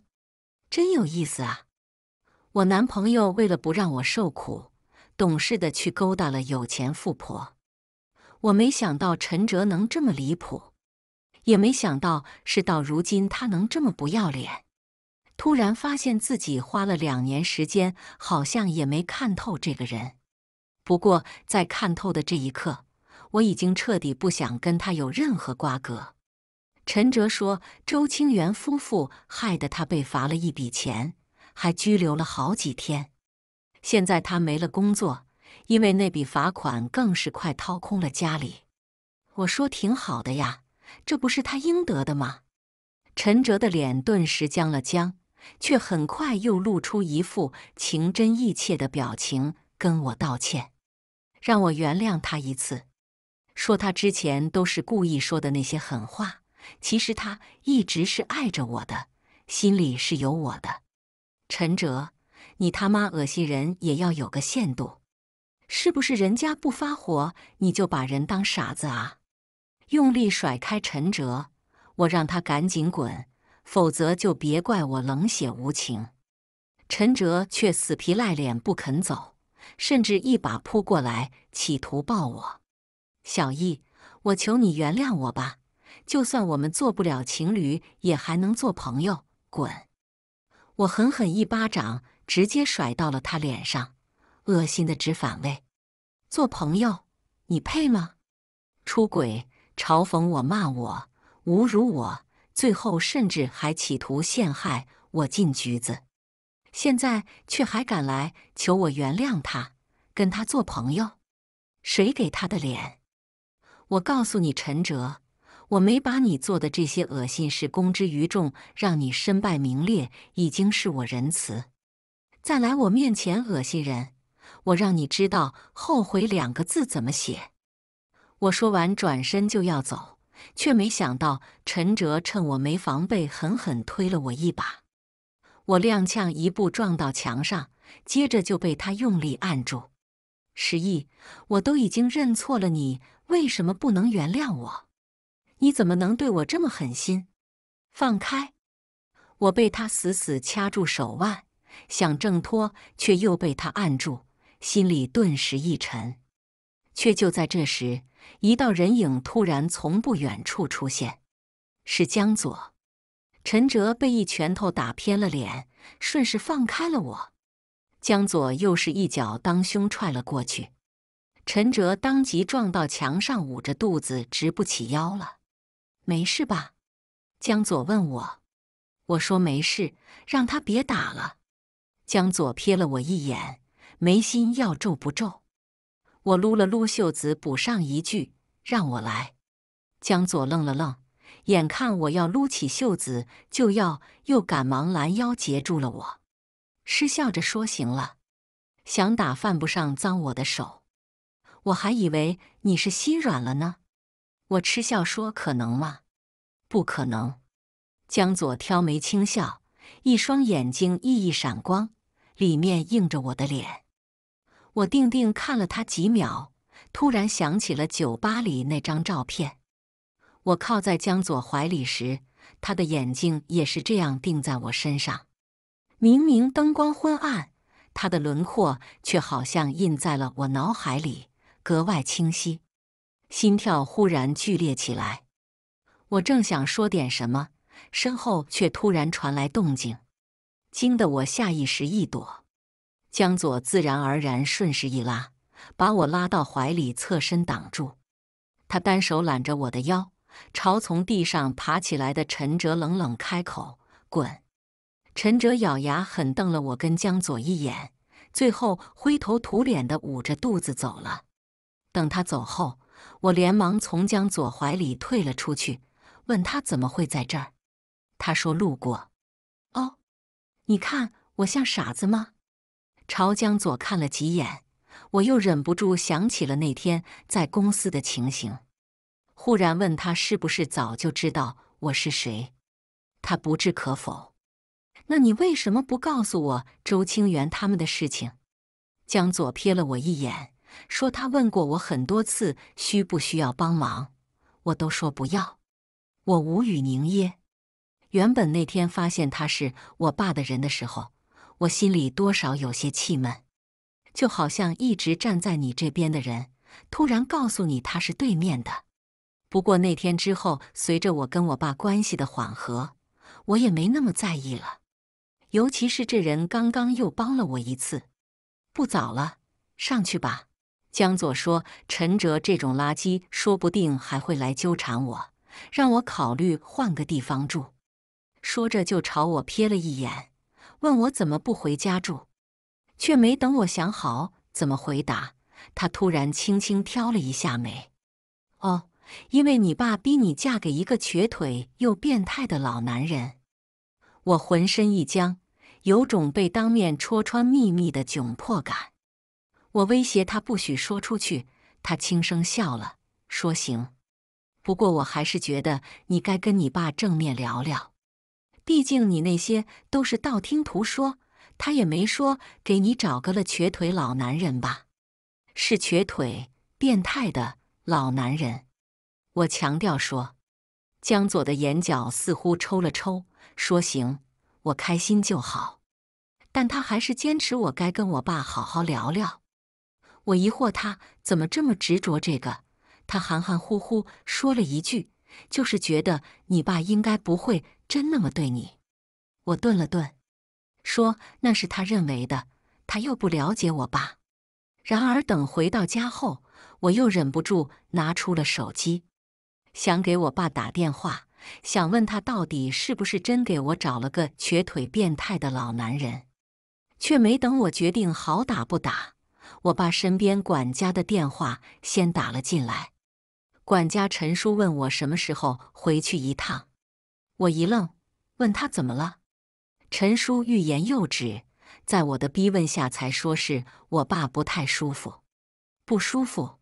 真有意思啊！我男朋友为了不让我受苦，懂事的去勾搭了有钱富婆，我没想到陈哲能这么离谱，也没想到事到如今他能这么不要脸。突然发现自己花了两年时间，好像也没看透这个人。不过，在看透的这一刻，我已经彻底不想跟他有任何瓜葛。陈哲说：“周清源夫妇害得他被罚了一笔钱，还拘留了好几天。现在他没了工作，因为那笔罚款更是快掏空了家里。”我说：“挺好的呀，这不是他应得的吗？”陈哲的脸顿时僵了僵，却很快又露出一副情真意切的表情，跟我道歉。让我原谅他一次，说他之前都是故意说的那些狠话，其实他一直是爱着我的，心里是有我的。陈哲，你他妈恶心人也要有个限度，是不是？人家不发火，你就把人当傻子啊？用力甩开陈哲，我让他赶紧滚，否则就别怪我冷血无情。陈哲却死皮赖脸不肯走。甚至一把扑过来，企图抱我。小易，我求你原谅我吧，就算我们做不了情侣，也还能做朋友。滚！我狠狠一巴掌，直接甩到了他脸上，恶心的直反胃。做朋友，你配吗？出轨、嘲讽我、骂我、侮辱我，最后甚至还企图陷害我进局子。现在却还敢来求我原谅他，跟他做朋友，谁给他的脸？我告诉你，陈哲，我没把你做的这些恶心事公之于众，让你身败名裂，已经是我仁慈。再来我面前恶心人，我让你知道“后悔”两个字怎么写。我说完，转身就要走，却没想到陈哲趁我没防备，狠狠推了我一把。我踉跄一步撞到墙上，接着就被他用力按住。石毅，我都已经认错了，你为什么不能原谅我？你怎么能对我这么狠心？放开！我被他死死掐住手腕，想挣脱却又被他按住，心里顿时一沉。却就在这时，一道人影突然从不远处出现，是江左。陈哲被一拳头打偏了脸，顺势放开了我。江左又是一脚当胸踹了过去，陈哲当即撞到墙上，捂着肚子直不起腰了。没事吧？江左问我。我说没事，让他别打了。江左瞥了我一眼，眉心要皱不皱。我撸了撸袖子，补上一句：“让我来。”江左愣了愣。眼看我要撸起袖子，就要又赶忙拦腰截住了我，失笑着说：“行了，想打犯不上脏我的手。”我还以为你是心软了呢，我嗤笑说：“可能吗？不可能。”江左挑眉轻笑，一双眼睛熠熠闪光，里面映着我的脸。我定定看了他几秒，突然想起了酒吧里那张照片。我靠在江左怀里时，他的眼睛也是这样定在我身上。明明灯光昏暗，他的轮廓却好像印在了我脑海里，格外清晰。心跳忽然剧烈起来，我正想说点什么，身后却突然传来动静，惊得我下意识一躲。江左自然而然顺势一拉，把我拉到怀里，侧身挡住。他单手揽着我的腰。朝从地上爬起来的陈哲冷冷开口：“滚！”陈哲咬牙，狠瞪了我跟江左一眼，最后灰头土脸地捂着肚子走了。等他走后，我连忙从江左怀里退了出去，问他怎么会在这儿。他说：“路过。”哦，你看我像傻子吗？朝江左看了几眼，我又忍不住想起了那天在公司的情形。忽然问他是不是早就知道我是谁，他不置可否。那你为什么不告诉我周清源他们的事情？江左瞥了我一眼，说他问过我很多次需不需要帮忙，我都说不要。我无语凝噎。原本那天发现他是我爸的人的时候，我心里多少有些气闷，就好像一直站在你这边的人突然告诉你他是对面的。不过那天之后，随着我跟我爸关系的缓和，我也没那么在意了。尤其是这人刚刚又帮了我一次。不早了，上去吧。江左说：“陈哲这种垃圾，说不定还会来纠缠我，让我考虑换个地方住。”说着就朝我瞥了一眼，问我怎么不回家住。却没等我想好怎么回答，他突然轻轻挑了一下眉，哦。因为你爸逼你嫁给一个瘸腿又变态的老男人，我浑身一僵，有种被当面戳穿秘密的窘迫感。我威胁他不许说出去，他轻声笑了，说：“行，不过我还是觉得你该跟你爸正面聊聊，毕竟你那些都是道听途说，他也没说给你找个了瘸腿老男人吧？是瘸腿变态的老男人。”我强调说，江左的眼角似乎抽了抽，说：“行，我开心就好。”但他还是坚持我该跟我爸好好聊聊。我疑惑他怎么这么执着这个。他含含糊糊说了一句：“就是觉得你爸应该不会真那么对你。”我顿了顿，说：“那是他认为的，他又不了解我爸。”然而，等回到家后，我又忍不住拿出了手机。想给我爸打电话，想问他到底是不是真给我找了个瘸腿变态的老男人，却没等我决定好打不打，我爸身边管家的电话先打了进来。管家陈叔问我什么时候回去一趟，我一愣，问他怎么了。陈叔欲言又止，在我的逼问下才说是我爸不太舒服，不舒服？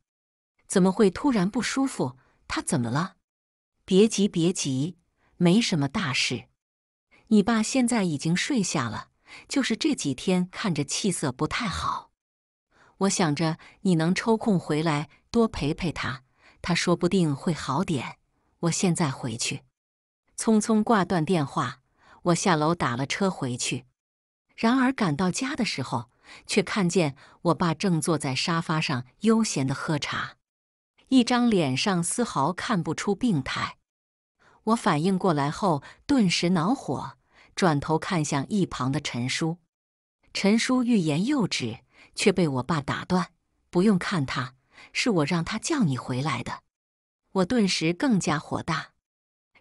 怎么会突然不舒服？他怎么了？别急，别急，没什么大事。你爸现在已经睡下了，就是这几天看着气色不太好。我想着你能抽空回来多陪陪他，他说不定会好点。我现在回去，匆匆挂断电话，我下楼打了车回去。然而赶到家的时候，却看见我爸正坐在沙发上悠闲地喝茶。一张脸上丝毫看不出病态。我反应过来后，顿时恼火，转头看向一旁的陈叔。陈叔欲言又止，却被我爸打断：“不用看他，是我让他叫你回来的。”我顿时更加火大，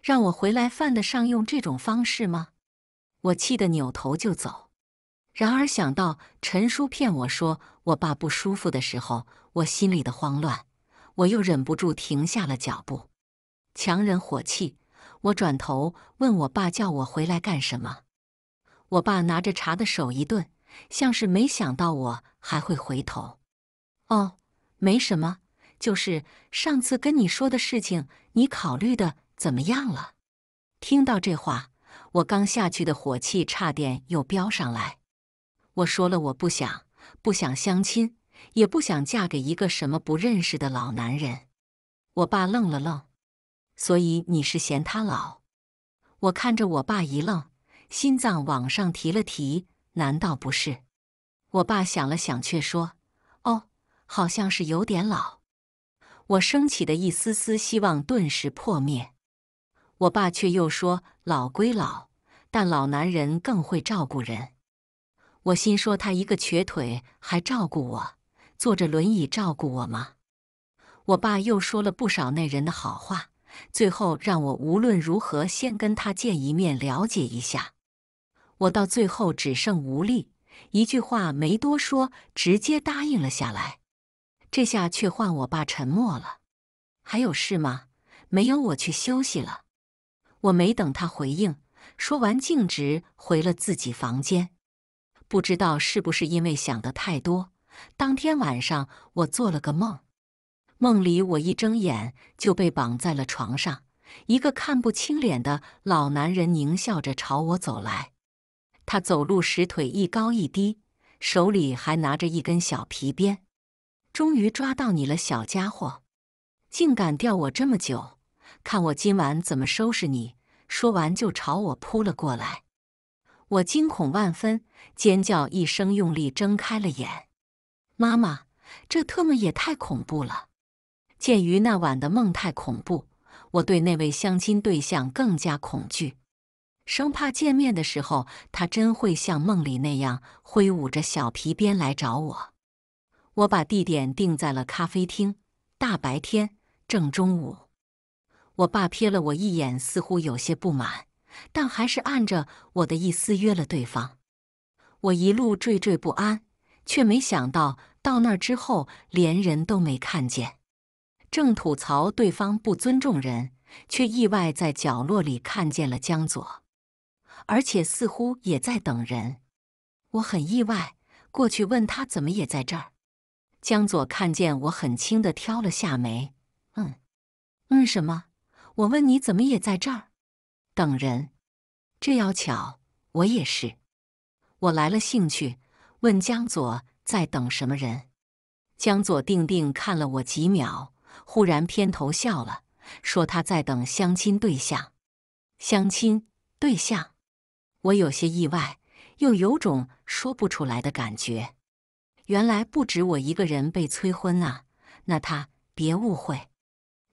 让我回来犯得上用这种方式吗？我气得扭头就走。然而想到陈叔骗我说我爸不舒服的时候，我心里的慌乱。我又忍不住停下了脚步，强忍火气，我转头问我爸叫我回来干什么。我爸拿着茶的手一顿，像是没想到我还会回头。哦，没什么，就是上次跟你说的事情，你考虑的怎么样了？听到这话，我刚下去的火气差点又飙上来。我说了，我不想，不想相亲。也不想嫁给一个什么不认识的老男人。我爸愣了愣，所以你是嫌他老？我看着我爸一愣，心脏往上提了提，难道不是？我爸想了想，却说：“哦，好像是有点老。”我升起的一丝丝希望顿时破灭。我爸却又说：“老归老，但老男人更会照顾人。”我心说他一个瘸腿还照顾我。坐着轮椅照顾我吗？我爸又说了不少那人的好话，最后让我无论如何先跟他见一面，了解一下。我到最后只剩无力，一句话没多说，直接答应了下来。这下却换我爸沉默了。还有事吗？没有，我去休息了。我没等他回应，说完径直回了自己房间。不知道是不是因为想的太多。当天晚上，我做了个梦，梦里我一睁眼就被绑在了床上，一个看不清脸的老男人狞笑着朝我走来。他走路时腿一高一低，手里还拿着一根小皮鞭。终于抓到你了，小家伙！竟敢钓我这么久，看我今晚怎么收拾你！说完就朝我扑了过来。我惊恐万分，尖叫一声，用力睁开了眼。妈妈，这特么也太恐怖了！鉴于那晚的梦太恐怖，我对那位相亲对象更加恐惧，生怕见面的时候他真会像梦里那样挥舞着小皮鞭来找我。我把地点定在了咖啡厅，大白天，正中午。我爸瞥了我一眼，似乎有些不满，但还是按着我的意思约了对方。我一路惴惴不安，却没想到。到那儿之后，连人都没看见，正吐槽对方不尊重人，却意外在角落里看见了江左，而且似乎也在等人。我很意外，过去问他怎么也在这儿。江左看见我很轻的挑了下眉，嗯，嗯什么？我问你怎么也在这儿，等人。这要巧，我也是。我来了兴趣，问江左。在等什么人？江左定定看了我几秒，忽然偏头笑了，说：“他在等相亲对象。”相亲对象，我有些意外，又有种说不出来的感觉。原来不止我一个人被催婚啊！那他别误会，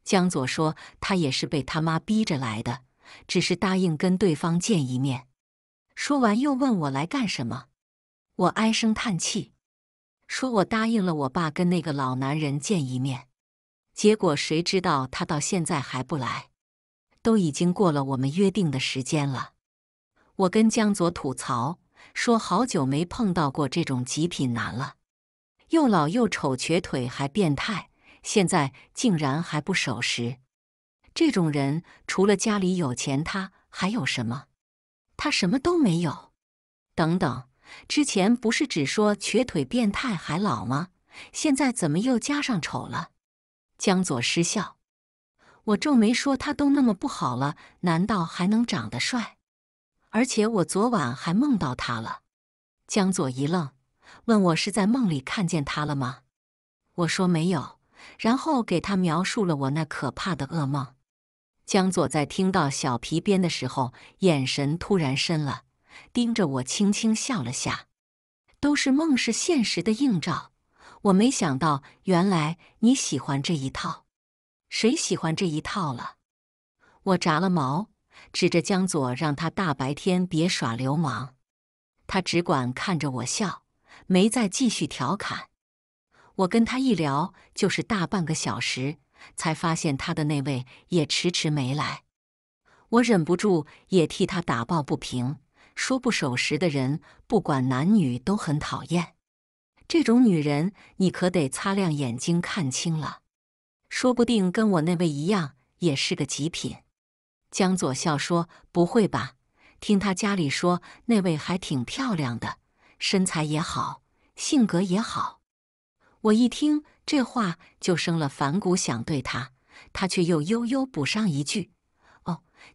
江左说他也是被他妈逼着来的，只是答应跟对方见一面。说完又问我来干什么，我唉声叹气。说我答应了我爸跟那个老男人见一面，结果谁知道他到现在还不来，都已经过了我们约定的时间了。我跟江左吐槽说，好久没碰到过这种极品男了，又老又丑、瘸腿还变态，现在竟然还不守时。这种人除了家里有钱，他还有什么？他什么都没有。等等。之前不是只说瘸腿变态还老吗？现在怎么又加上丑了？江左失笑，我皱眉说：“他都那么不好了，难道还能长得帅？而且我昨晚还梦到他了。”江左一愣，问我是在梦里看见他了吗？我说没有，然后给他描述了我那可怕的噩梦。江左在听到“小皮鞭”的时候，眼神突然深了。盯着我，轻轻笑了下。都是梦，是现实的映照。我没想到，原来你喜欢这一套。谁喜欢这一套了？我炸了毛，指着江左，让他大白天别耍流氓。他只管看着我笑，没再继续调侃。我跟他一聊，就是大半个小时，才发现他的那位也迟迟没来。我忍不住也替他打抱不平。说不守时的人，不管男女都很讨厌。这种女人，你可得擦亮眼睛看清了，说不定跟我那位一样，也是个极品。江左笑说：“不会吧？听他家里说，那位还挺漂亮的，身材也好，性格也好。”我一听这话，就生了反骨，想对他，他却又悠悠补上一句。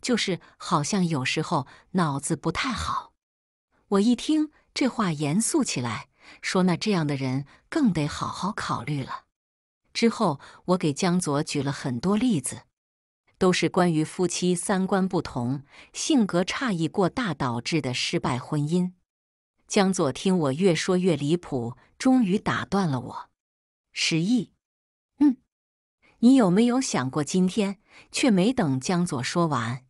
就是好像有时候脑子不太好。我一听这话，严肃起来，说：“那这样的人更得好好考虑了。”之后，我给江左举了很多例子，都是关于夫妻三观不同、性格差异过大导致的失败婚姻。江左听我越说越离谱，终于打断了我：“十亿，嗯，你有没有想过今天？”却没等江左说完，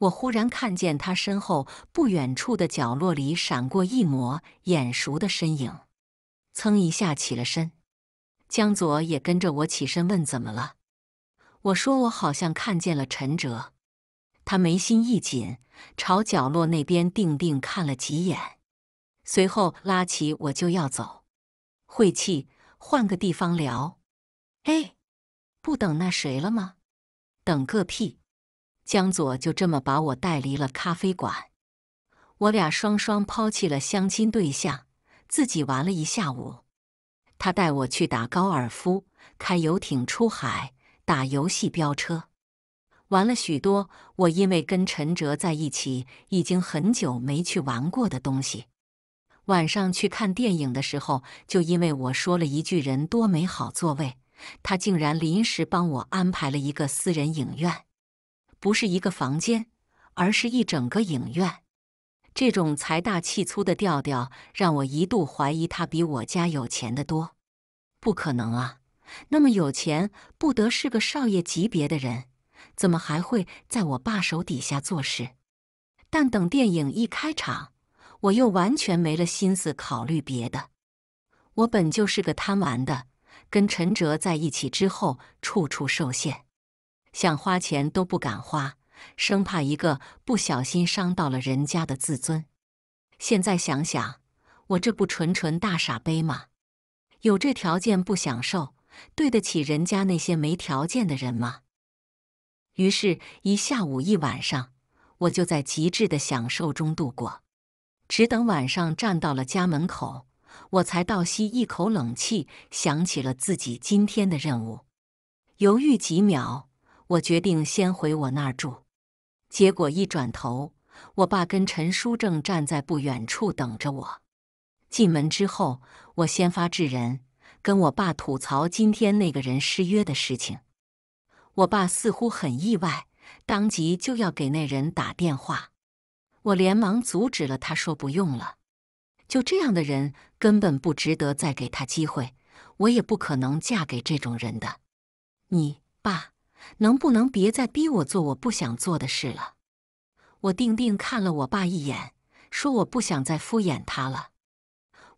我忽然看见他身后不远处的角落里闪过一抹眼熟的身影，噌一下起了身。江左也跟着我起身问：“怎么了？”我说：“我好像看见了陈哲。”他眉心一紧，朝角落那边定定看了几眼，随后拉起我就要走。“晦气，换个地方聊。”哎，不等那谁了吗？等个屁！江左就这么把我带离了咖啡馆，我俩双双抛弃了相亲对象，自己玩了一下午。他带我去打高尔夫、开游艇出海、打游戏飙车，玩了许多我因为跟陈哲在一起已经很久没去玩过的东西。晚上去看电影的时候，就因为我说了一句“人多没好座位”。他竟然临时帮我安排了一个私人影院，不是一个房间，而是一整个影院。这种财大气粗的调调，让我一度怀疑他比我家有钱的多。不可能啊，那么有钱不得是个少爷级别的人？怎么还会在我爸手底下做事？但等电影一开场，我又完全没了心思考虑别的。我本就是个贪玩的。跟陈哲在一起之后，处处受限，想花钱都不敢花，生怕一个不小心伤到了人家的自尊。现在想想，我这不纯纯大傻杯吗？有这条件不享受，对得起人家那些没条件的人吗？于是一下午一晚上，我就在极致的享受中度过，只等晚上站到了家门口。我才倒吸一口冷气，想起了自己今天的任务。犹豫几秒，我决定先回我那儿住。结果一转头，我爸跟陈叔正站在不远处等着我。进门之后，我先发制人，跟我爸吐槽今天那个人失约的事情。我爸似乎很意外，当即就要给那人打电话。我连忙阻止了他，说不用了。就这样的人根本不值得再给他机会，我也不可能嫁给这种人的。你爸能不能别再逼我做我不想做的事了？我定定看了我爸一眼，说：“我不想再敷衍他了。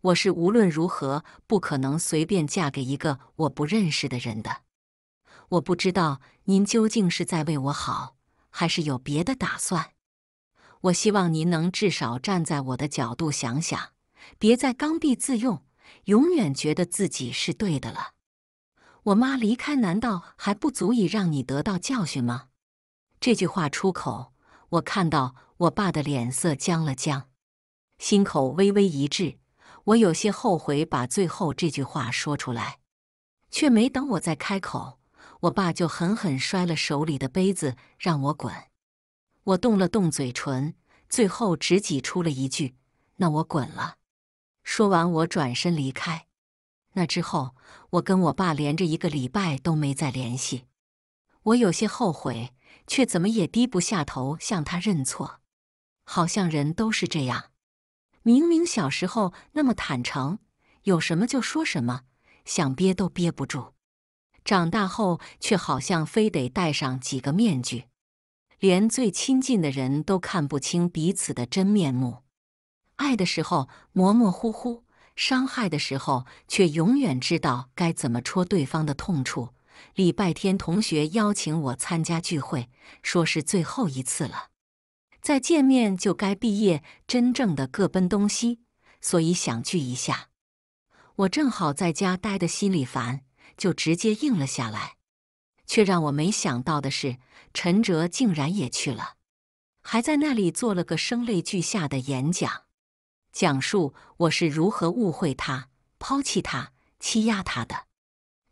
我是无论如何不可能随便嫁给一个我不认识的人的。我不知道您究竟是在为我好，还是有别的打算。我希望您能至少站在我的角度想想。”别再刚愎自用，永远觉得自己是对的了。我妈离开，难道还不足以让你得到教训吗？这句话出口，我看到我爸的脸色僵了僵，心口微微一滞。我有些后悔把最后这句话说出来，却没等我再开口，我爸就狠狠摔了手里的杯子，让我滚。我动了动嘴唇，最后只挤出了一句：“那我滚了。”说完，我转身离开。那之后，我跟我爸连着一个礼拜都没再联系。我有些后悔，却怎么也低不下头向他认错。好像人都是这样，明明小时候那么坦诚，有什么就说什么，想憋都憋不住。长大后却好像非得戴上几个面具，连最亲近的人都看不清彼此的真面目。爱的时候模模糊糊，伤害的时候却永远知道该怎么戳对方的痛处。礼拜天，同学邀请我参加聚会，说是最后一次了，再见面就该毕业，真正的各奔东西，所以想聚一下。我正好在家待得心里烦，就直接应了下来。却让我没想到的是，陈哲竟然也去了，还在那里做了个声泪俱下的演讲。讲述我是如何误会他、抛弃他、欺压他的。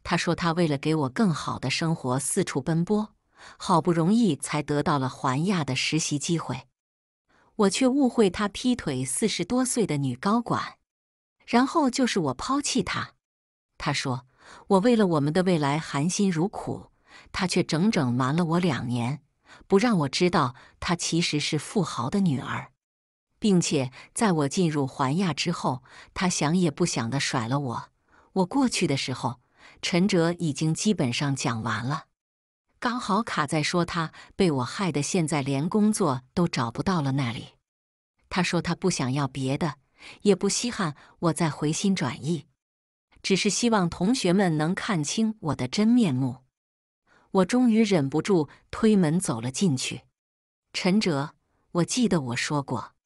他说他为了给我更好的生活四处奔波，好不容易才得到了环亚的实习机会，我却误会他劈腿四十多岁的女高管。然后就是我抛弃他。他说我为了我们的未来含辛茹苦，他却整整瞒了我两年，不让我知道他其实是富豪的女儿。并且在我进入环亚之后，他想也不想的甩了我。我过去的时候，陈哲已经基本上讲完了，刚好卡在说他被我害得现在连工作都找不到了那里。他说他不想要别的，也不稀罕我再回心转意，只是希望同学们能看清我的真面目。我终于忍不住推门走了进去。陈哲，我记得我说过。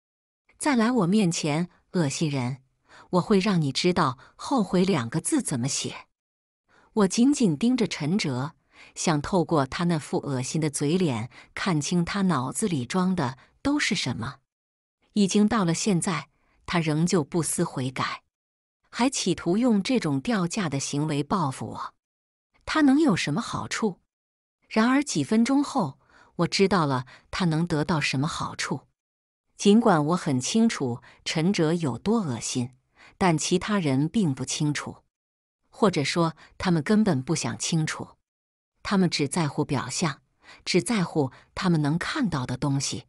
再来我面前恶心人，我会让你知道“后悔”两个字怎么写。我紧紧盯着陈哲，想透过他那副恶心的嘴脸看清他脑子里装的都是什么。已经到了现在，他仍旧不思悔改，还企图用这种掉价的行为报复我。他能有什么好处？然而几分钟后，我知道了他能得到什么好处。尽管我很清楚陈哲有多恶心，但其他人并不清楚，或者说他们根本不想清楚。他们只在乎表象，只在乎他们能看到的东西，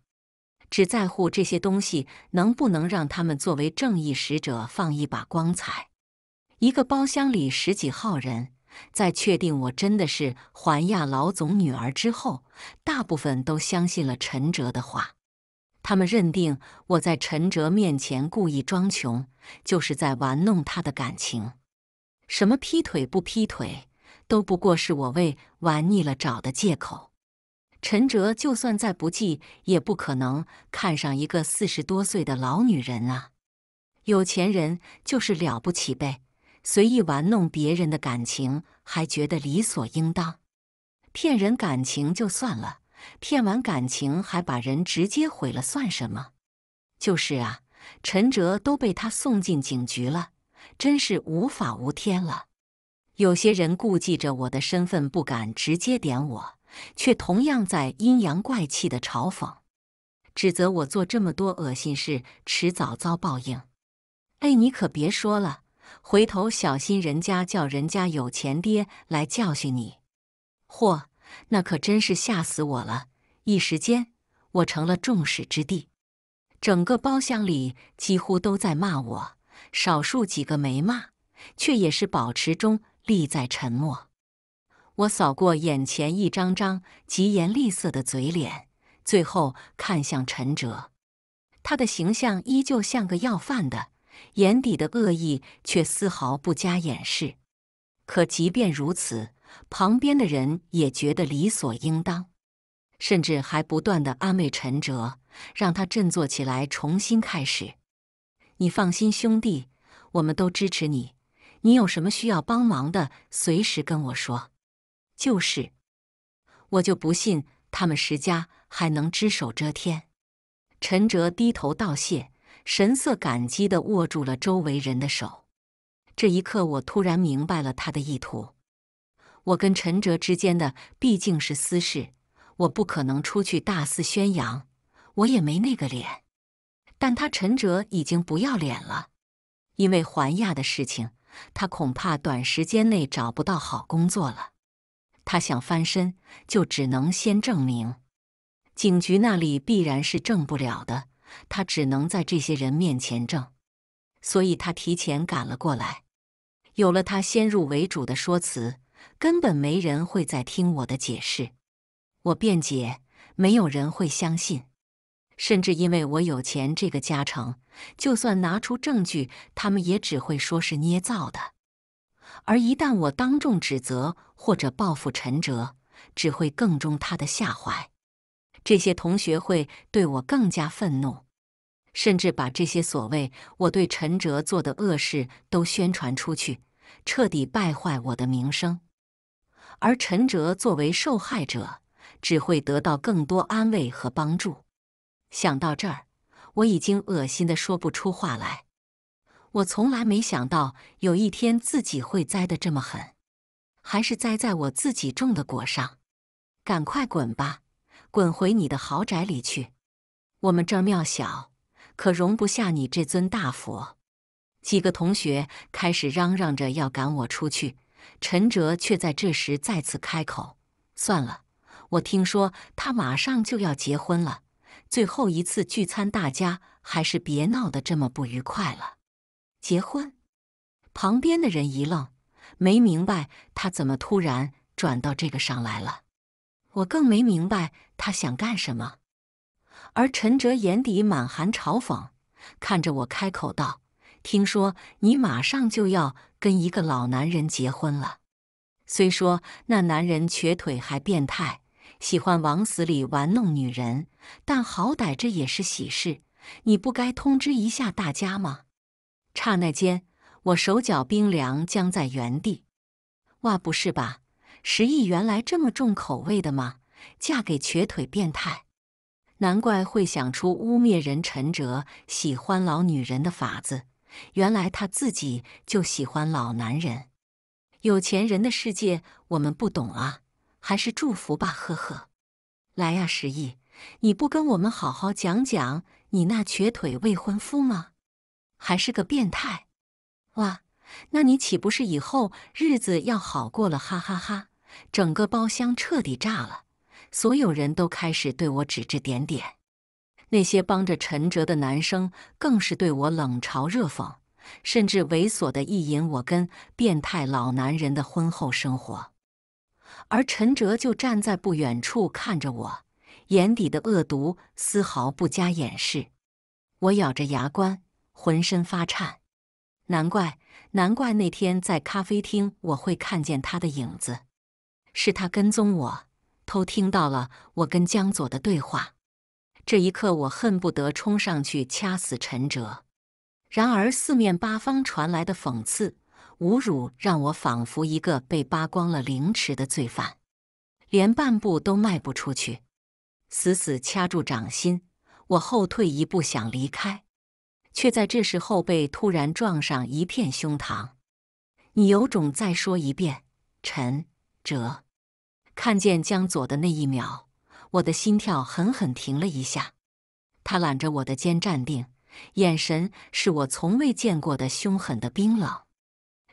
只在乎这些东西能不能让他们作为正义使者放一把光彩。一个包厢里十几号人，在确定我真的是环亚老总女儿之后，大部分都相信了陈哲的话。他们认定我在陈哲面前故意装穷，就是在玩弄他的感情。什么劈腿不劈腿，都不过是我为玩腻了找的借口。陈哲就算再不济，也不可能看上一个四十多岁的老女人啊！有钱人就是了不起呗，随意玩弄别人的感情还觉得理所应当，骗人感情就算了。骗完感情还把人直接毁了算什么？就是啊，陈哲都被他送进警局了，真是无法无天了。有些人顾忌着我的身份不敢直接点我，却同样在阴阳怪气的嘲讽、指责我做这么多恶心事，迟早遭报应。哎，你可别说了，回头小心人家叫人家有钱爹来教训你。嚯！那可真是吓死我了！一时间，我成了众矢之的，整个包厢里几乎都在骂我，少数几个没骂，却也是保持中立，在沉默。我扫过眼前一张张疾言厉色的嘴脸，最后看向陈哲，他的形象依旧像个要饭的，眼底的恶意却丝毫不加掩饰。可即便如此。旁边的人也觉得理所应当，甚至还不断的安慰陈哲，让他振作起来，重新开始。你放心，兄弟，我们都支持你。你有什么需要帮忙的，随时跟我说。就是，我就不信他们石家还能只手遮天。陈哲低头道谢，神色感激的握住了周围人的手。这一刻，我突然明白了他的意图。我跟陈哲之间的毕竟是私事，我不可能出去大肆宣扬，我也没那个脸。但他陈哲已经不要脸了，因为环亚的事情，他恐怕短时间内找不到好工作了。他想翻身，就只能先证明。警局那里必然是证不了的，他只能在这些人面前证，所以他提前赶了过来，有了他先入为主的说辞。根本没人会再听我的解释，我辩解，没有人会相信，甚至因为我有钱这个加成，就算拿出证据，他们也只会说是捏造的。而一旦我当众指责或者报复陈哲，只会更中他的下怀。这些同学会对我更加愤怒，甚至把这些所谓我对陈哲做的恶事都宣传出去，彻底败坏我的名声。而陈哲作为受害者，只会得到更多安慰和帮助。想到这儿，我已经恶心的说不出话来。我从来没想到有一天自己会栽得这么狠，还是栽在我自己种的果上。赶快滚吧，滚回你的豪宅里去！我们这儿庙小，可容不下你这尊大佛。几个同学开始嚷嚷着要赶我出去。陈哲却在这时再次开口：“算了，我听说他马上就要结婚了，最后一次聚餐，大家还是别闹得这么不愉快了。”结婚？旁边的人一愣，没明白他怎么突然转到这个上来了。我更没明白他想干什么。而陈哲眼底满含嘲讽，看着我开口道：“听说你马上就要……”跟一个老男人结婚了，虽说那男人瘸腿还变态，喜欢往死里玩弄女人，但好歹这也是喜事，你不该通知一下大家吗？刹那间，我手脚冰凉，僵在原地。哇，不是吧？十亿原来这么重口味的吗？嫁给瘸腿变态，难怪会想出污蔑人陈哲喜欢老女人的法子。原来他自己就喜欢老男人，有钱人的世界我们不懂啊，还是祝福吧，呵呵。来呀，十毅，你不跟我们好好讲讲你那瘸腿未婚夫吗？还是个变态？哇，那你岂不是以后日子要好过了？哈哈哈！整个包厢彻底炸了，所有人都开始对我指指点点。那些帮着陈哲的男生更是对我冷嘲热讽，甚至猥琐的意淫我跟变态老男人的婚后生活，而陈哲就站在不远处看着我，眼底的恶毒丝毫不加掩饰。我咬着牙关，浑身发颤。难怪，难怪那天在咖啡厅我会看见他的影子，是他跟踪我，偷听到了我跟江左的对话。这一刻，我恨不得冲上去掐死陈哲。然而，四面八方传来的讽刺、侮辱，让我仿佛一个被扒光了凌迟的罪犯，连半步都迈不出去。死死掐住掌心，我后退一步想离开，却在这时后背突然撞上一片胸膛。你有种，再说一遍，陈哲看见江左的那一秒。我的心跳狠狠停了一下，他揽着我的肩站定，眼神是我从未见过的凶狠的冰冷。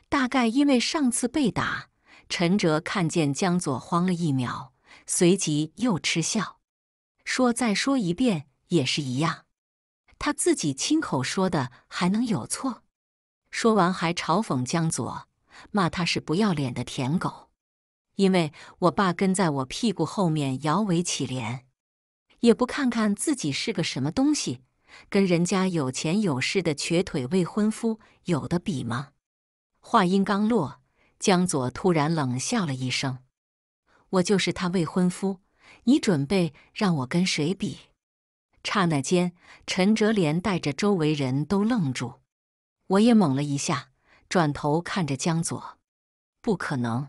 大概因为上次被打，陈哲看见江左慌了一秒，随即又嗤笑，说：“再说一遍也是一样，他自己亲口说的还能有错？”说完还嘲讽江左，骂他是不要脸的舔狗。因为我爸跟在我屁股后面摇尾乞怜，也不看看自己是个什么东西，跟人家有钱有势的瘸腿未婚夫有的比吗？话音刚落，江左突然冷笑了一声：“我就是他未婚夫，你准备让我跟谁比？”刹那间，陈哲连带着周围人都愣住，我也懵了一下，转头看着江左：“不可能。”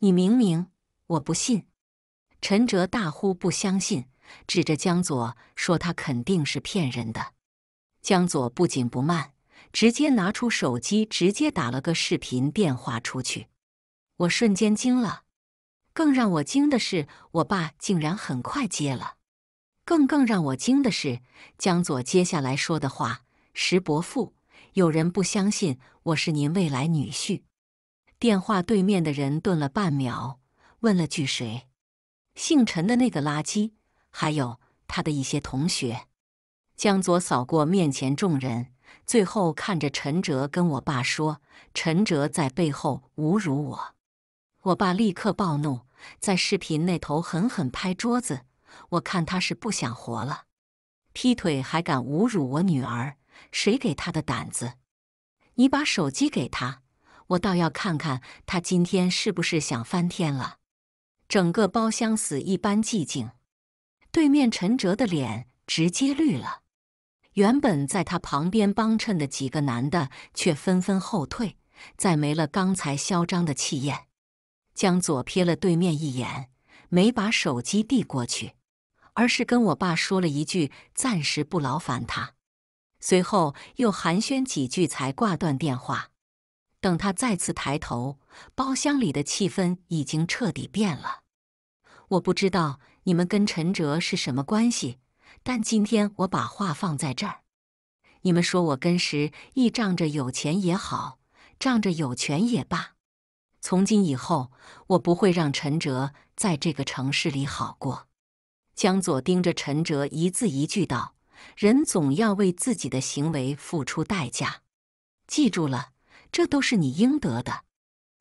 你明明，我不信！陈哲大呼不相信，指着江左说他肯定是骗人的。江左不紧不慢，直接拿出手机，直接打了个视频电话出去。我瞬间惊了，更让我惊的是，我爸竟然很快接了。更更让我惊的是，江左接下来说的话：“石伯父，有人不相信我是您未来女婿。”电话对面的人顿了半秒，问了句：“谁？”姓陈的那个垃圾，还有他的一些同学。江左扫过面前众人，最后看着陈哲，跟我爸说：“陈哲在背后侮辱我。”我爸立刻暴怒，在视频那头狠狠拍桌子。我看他是不想活了。劈腿还敢侮辱我女儿，谁给他的胆子？你把手机给他。我倒要看看他今天是不是想翻天了。整个包厢死一般寂静，对面陈哲的脸直接绿了。原本在他旁边帮衬的几个男的却纷纷后退，再没了刚才嚣张的气焰。江左瞥了对面一眼，没把手机递过去，而是跟我爸说了一句：“暂时不劳烦他。”随后又寒暄几句，才挂断电话。等他再次抬头，包厢里的气氛已经彻底变了。我不知道你们跟陈哲是什么关系，但今天我把话放在这儿。你们说我跟石毅仗着有钱也好，仗着有权也罢，从今以后我不会让陈哲在这个城市里好过。江左盯着陈哲，一字一句道：“人总要为自己的行为付出代价，记住了。”这都是你应得的。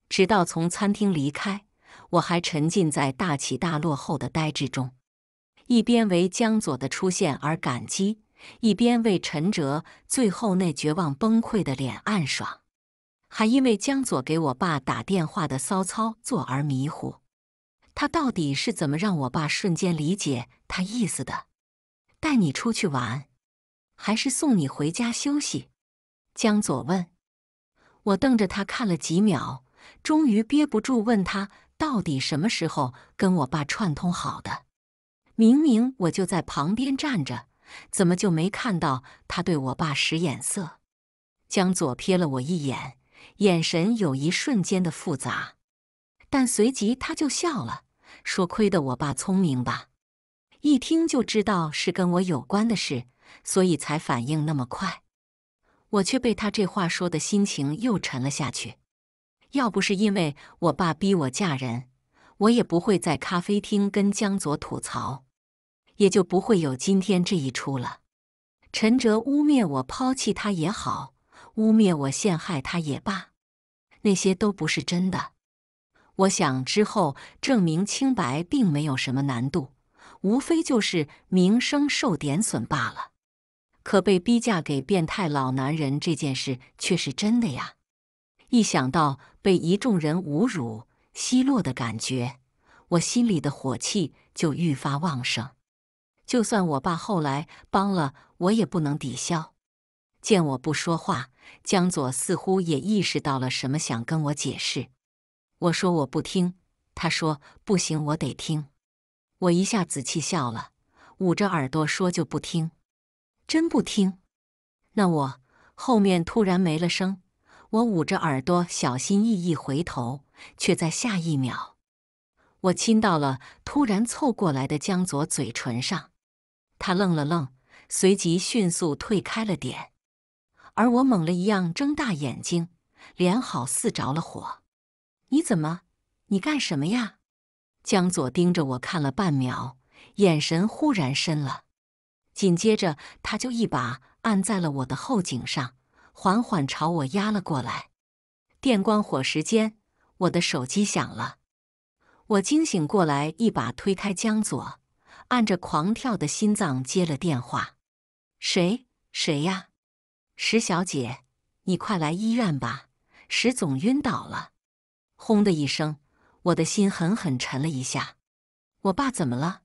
直到从餐厅离开，我还沉浸在大起大落后的呆滞中，一边为江左的出现而感激，一边为陈哲最后那绝望崩溃的脸暗爽，还因为江左给我爸打电话的骚操作而迷糊。他到底是怎么让我爸瞬间理解他意思的？带你出去玩，还是送你回家休息？江左问。我瞪着他看了几秒，终于憋不住问他：“到底什么时候跟我爸串通好的？明明我就在旁边站着，怎么就没看到他对我爸使眼色？”江左瞥了我一眼，眼神有一瞬间的复杂，但随即他就笑了，说：“亏得我爸聪明吧，一听就知道是跟我有关的事，所以才反应那么快。”我却被他这话说的心情又沉了下去。要不是因为我爸逼我嫁人，我也不会在咖啡厅跟江左吐槽，也就不会有今天这一出了。陈哲污蔑我抛弃他也好，污蔑我陷害他也罢，那些都不是真的。我想之后证明清白并没有什么难度，无非就是名声受点损罢了。可被逼嫁给变态老男人这件事却是真的呀！一想到被一众人侮辱、奚落的感觉，我心里的火气就愈发旺盛。就算我爸后来帮了我，也不能抵消。见我不说话，江左似乎也意识到了什么，想跟我解释。我说我不听，他说不行，我得听。我一下子气笑了，捂着耳朵说就不听。真不听，那我后面突然没了声。我捂着耳朵，小心翼翼回头，却在下一秒，我亲到了突然凑过来的江左嘴唇上。他愣了愣，随即迅速退开了点。而我猛了一样睁大眼睛，脸好似着了火。你怎么？你干什么呀？江左盯着我看了半秒，眼神忽然深了。紧接着，他就一把按在了我的后颈上，缓缓朝我压了过来。电光火石间，我的手机响了。我惊醒过来，一把推开江左，按着狂跳的心脏接了电话：“谁？谁呀？”“石小姐，你快来医院吧，石总晕倒了。”轰的一声，我的心狠狠沉了一下。我爸怎么了？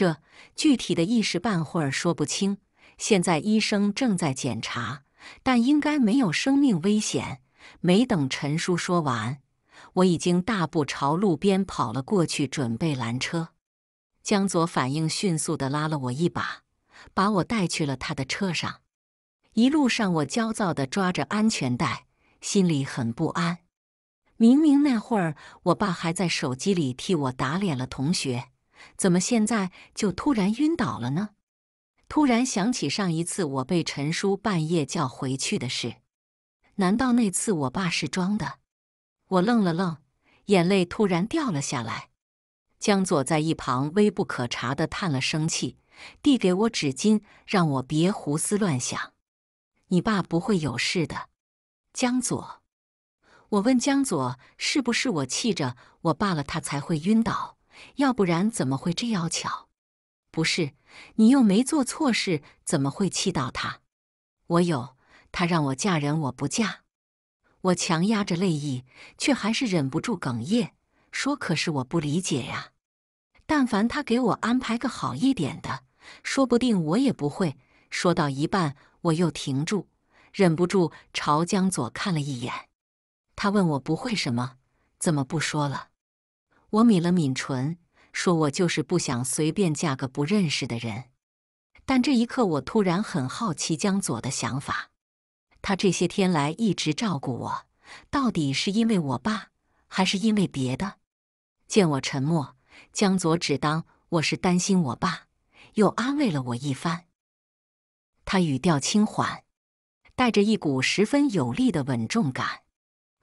这具体的一时半会儿说不清，现在医生正在检查，但应该没有生命危险。没等陈叔说完，我已经大步朝路边跑了过去，准备拦车。江左反应迅速的拉了我一把，把我带去了他的车上。一路上，我焦躁的抓着安全带，心里很不安。明明那会儿我爸还在手机里替我打脸了同学。怎么现在就突然晕倒了呢？突然想起上一次我被陈叔半夜叫回去的事，难道那次我爸是装的？我愣了愣，眼泪突然掉了下来。江左在一旁微不可察地叹了声气，递给我纸巾，让我别胡思乱想。你爸不会有事的，江左。我问江左：“是不是我气着我爸了，他才会晕倒？”要不然怎么会这要巧？不是，你又没做错事，怎么会气到他？我有，他让我嫁人，我不嫁。我强压着泪意，却还是忍不住哽咽，说：“可是我不理解呀。但凡他给我安排个好一点的，说不定我也不会。”说到一半，我又停住，忍不住朝江左看了一眼。他问我不会什么，怎么不说了？我抿了抿唇，说：“我就是不想随便嫁个不认识的人。”但这一刻，我突然很好奇江左的想法。他这些天来一直照顾我，到底是因为我爸，还是因为别的？见我沉默，江左只当我是担心我爸，又安慰了我一番。他语调轻缓，带着一股十分有力的稳重感。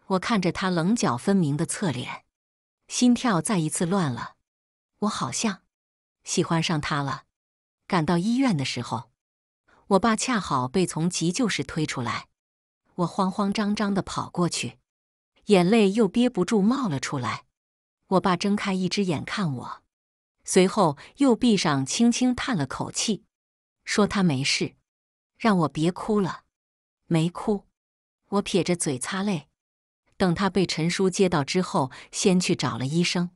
我看着他棱角分明的侧脸。心跳再一次乱了，我好像喜欢上他了。赶到医院的时候，我爸恰好被从急救室推出来，我慌慌张张的跑过去，眼泪又憋不住冒了出来。我爸睁开一只眼看我，随后又闭上，轻轻叹了口气，说他没事，让我别哭了。没哭，我撇着嘴擦泪。等他被陈叔接到之后，先去找了医生。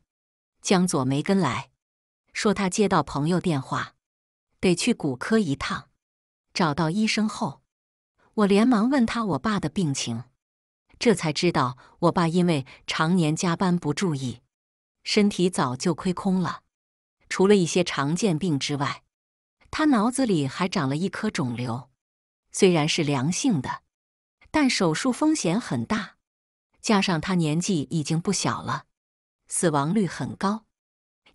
江左没跟来，说他接到朋友电话，得去骨科一趟。找到医生后，我连忙问他我爸的病情，这才知道我爸因为常年加班不注意，身体早就亏空了。除了一些常见病之外，他脑子里还长了一颗肿瘤，虽然是良性的，但手术风险很大。加上他年纪已经不小了，死亡率很高。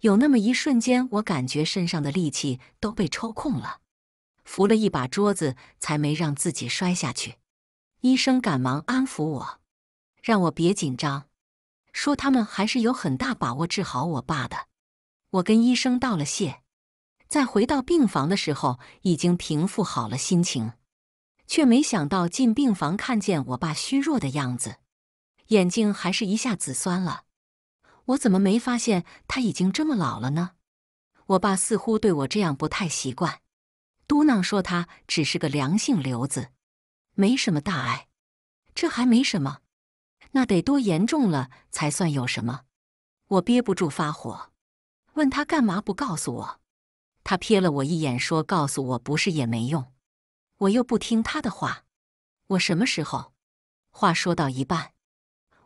有那么一瞬间，我感觉身上的力气都被抽空了，扶了一把桌子才没让自己摔下去。医生赶忙安抚我，让我别紧张，说他们还是有很大把握治好我爸的。我跟医生道了谢，在回到病房的时候已经平复好了心情，却没想到进病房看见我爸虚弱的样子。眼睛还是一下子酸了，我怎么没发现他已经这么老了呢？我爸似乎对我这样不太习惯，嘟囔说他只是个良性瘤子，没什么大碍。这还没什么，那得多严重了才算有什么？我憋不住发火，问他干嘛不告诉我？他瞥了我一眼，说告诉我不是也没用，我又不听他的话。我什么时候？话说到一半。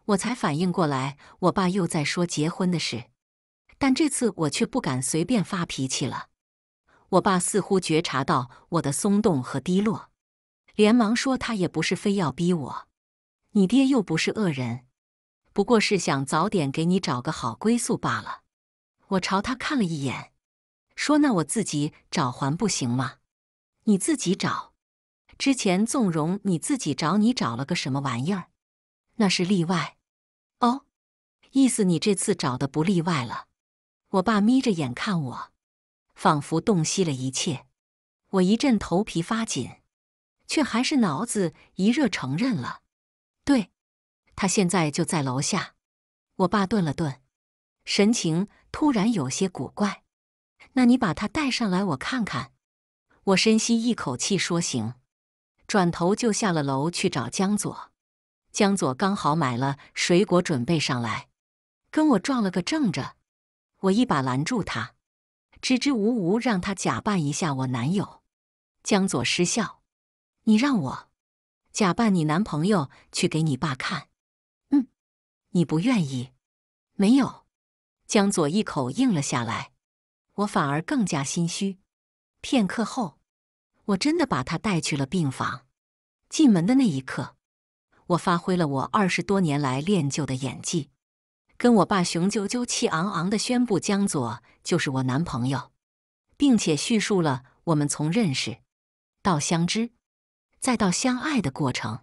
我才反应过来，我爸又在说结婚的事，但这次我却不敢随便发脾气了。我爸似乎觉察到我的松动和低落，连忙说：“他也不是非要逼我，你爹又不是恶人，不过是想早点给你找个好归宿罢了。”我朝他看了一眼，说：“那我自己找还不行吗？你自己找，之前纵容你自己找，你找了个什么玩意儿？”那是例外，哦，意思你这次找的不例外了。我爸眯着眼看我，仿佛洞悉了一切。我一阵头皮发紧，却还是脑子一热承认了。对，他现在就在楼下。我爸顿了顿，神情突然有些古怪。那你把他带上来，我看看。我深吸一口气说：“行。”转头就下了楼去找江左。江左刚好买了水果，准备上来，跟我撞了个正着。我一把拦住他，支支吾吾让他假扮一下我男友。江左失笑：“你让我假扮你男朋友去给你爸看？”“嗯，你不愿意？”“没有。”江左一口应了下来。我反而更加心虚。片刻后，我真的把他带去了病房。进门的那一刻。我发挥了我二十多年来练就的演技，跟我爸雄赳赳、气昂昂地宣布江左就是我男朋友，并且叙述了我们从认识到相知，再到相爱的过程，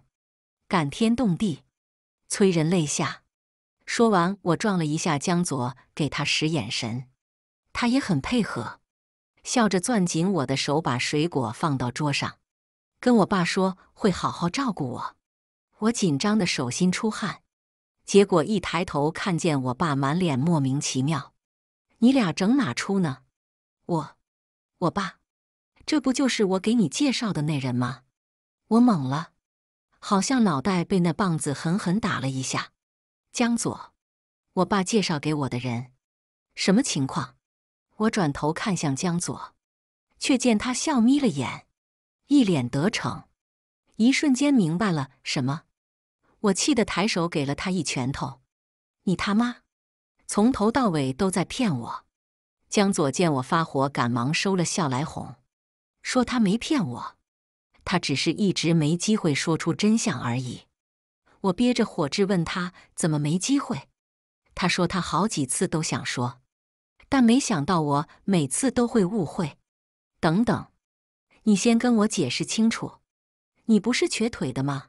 感天动地，催人泪下。说完，我撞了一下江左，给他使眼神，他也很配合，笑着攥紧我的手，把水果放到桌上，跟我爸说会好好照顾我。我紧张的手心出汗，结果一抬头看见我爸满脸莫名其妙：“你俩整哪出呢？”我，我爸，这不就是我给你介绍的那人吗？我懵了，好像脑袋被那棒子狠狠打了一下。江左，我爸介绍给我的人，什么情况？我转头看向江左，却见他笑眯了眼，一脸得逞，一瞬间明白了什么。我气得抬手给了他一拳头，“你他妈，从头到尾都在骗我！”江左见我发火，赶忙收了笑来哄，说他没骗我，他只是一直没机会说出真相而已。我憋着火质问他怎么没机会，他说他好几次都想说，但没想到我每次都会误会。等等，你先跟我解释清楚，你不是瘸腿的吗？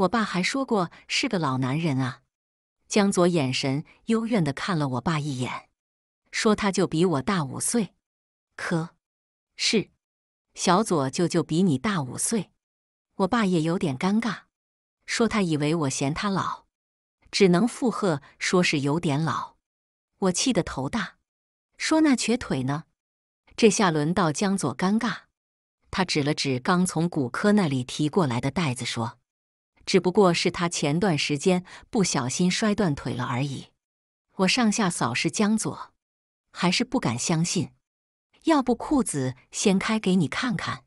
我爸还说过是个老男人啊，江左眼神幽怨的看了我爸一眼，说他就比我大五岁。可，是小左舅舅比你大五岁，我爸也有点尴尬，说他以为我嫌他老，只能附和说是有点老。我气得头大，说那瘸腿呢？这下轮到江左尴尬，他指了指刚从骨科那里提过来的袋子说。只不过是他前段时间不小心摔断腿了而已。我上下扫视江左，还是不敢相信。要不裤子掀开给你看看，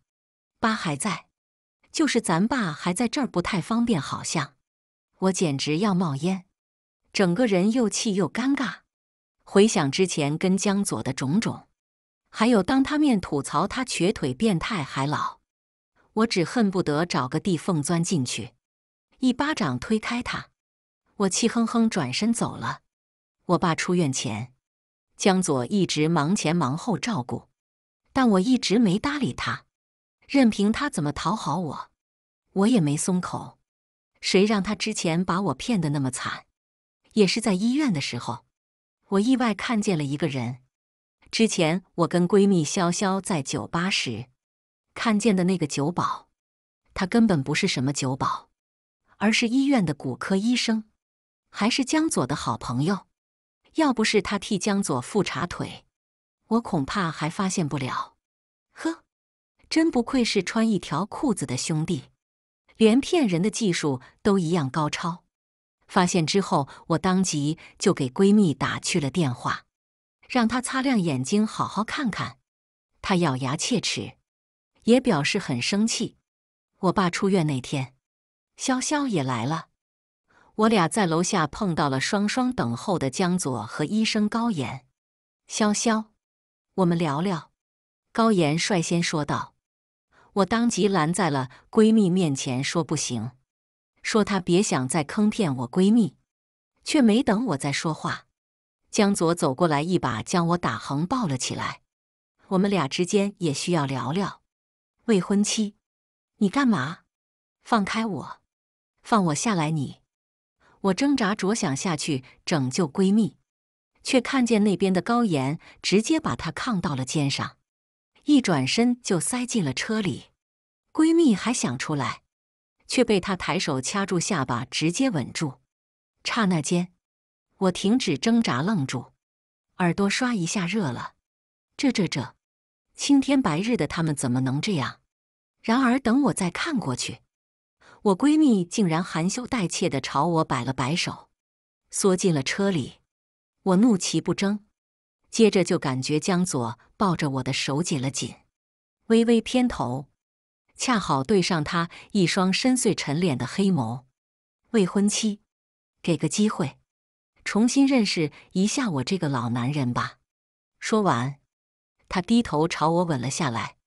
疤还在，就是咱爸还在这儿不太方便，好像。我简直要冒烟，整个人又气又尴尬。回想之前跟江左的种种，还有当他面吐槽他瘸腿变态还老，我只恨不得找个地缝钻进去。一巴掌推开他，我气哼哼转身走了。我爸出院前，江左一直忙前忙后照顾，但我一直没搭理他，任凭他怎么讨好我，我也没松口。谁让他之前把我骗得那么惨？也是在医院的时候，我意外看见了一个人。之前我跟闺蜜潇潇在酒吧时看见的那个酒保，他根本不是什么酒保。而是医院的骨科医生，还是江左的好朋友。要不是他替江左复查腿，我恐怕还发现不了。呵，真不愧是穿一条裤子的兄弟，连骗人的技术都一样高超。发现之后，我当即就给闺蜜打去了电话，让她擦亮眼睛好好看看。她咬牙切齿，也表示很生气。我爸出院那天。潇潇也来了，我俩在楼下碰到了双双等候的江左和医生高岩。潇潇，我们聊聊。高岩率先说道。我当即拦在了闺蜜面前，说不行，说她别想再坑骗我闺蜜。却没等我再说话，江左走过来，一把将我打横抱了起来。我们俩之间也需要聊聊。未婚妻，你干嘛？放开我！放我下来！你，我挣扎着想下去拯救闺蜜，却看见那边的高岩直接把她抗到了肩上，一转身就塞进了车里。闺蜜还想出来，却被他抬手掐住下巴，直接稳住。刹那间，我停止挣扎，愣住，耳朵刷一下热了。这这这！青天白日的，他们怎么能这样？然而，等我再看过去。我闺蜜竟然含羞带怯地朝我摆了摆手，缩进了车里。我怒其不争，接着就感觉江左抱着我的手紧了紧，微微偏头，恰好对上他一双深邃沉脸的黑眸。未婚妻，给个机会，重新认识一下我这个老男人吧。说完，他低头朝我吻了下来。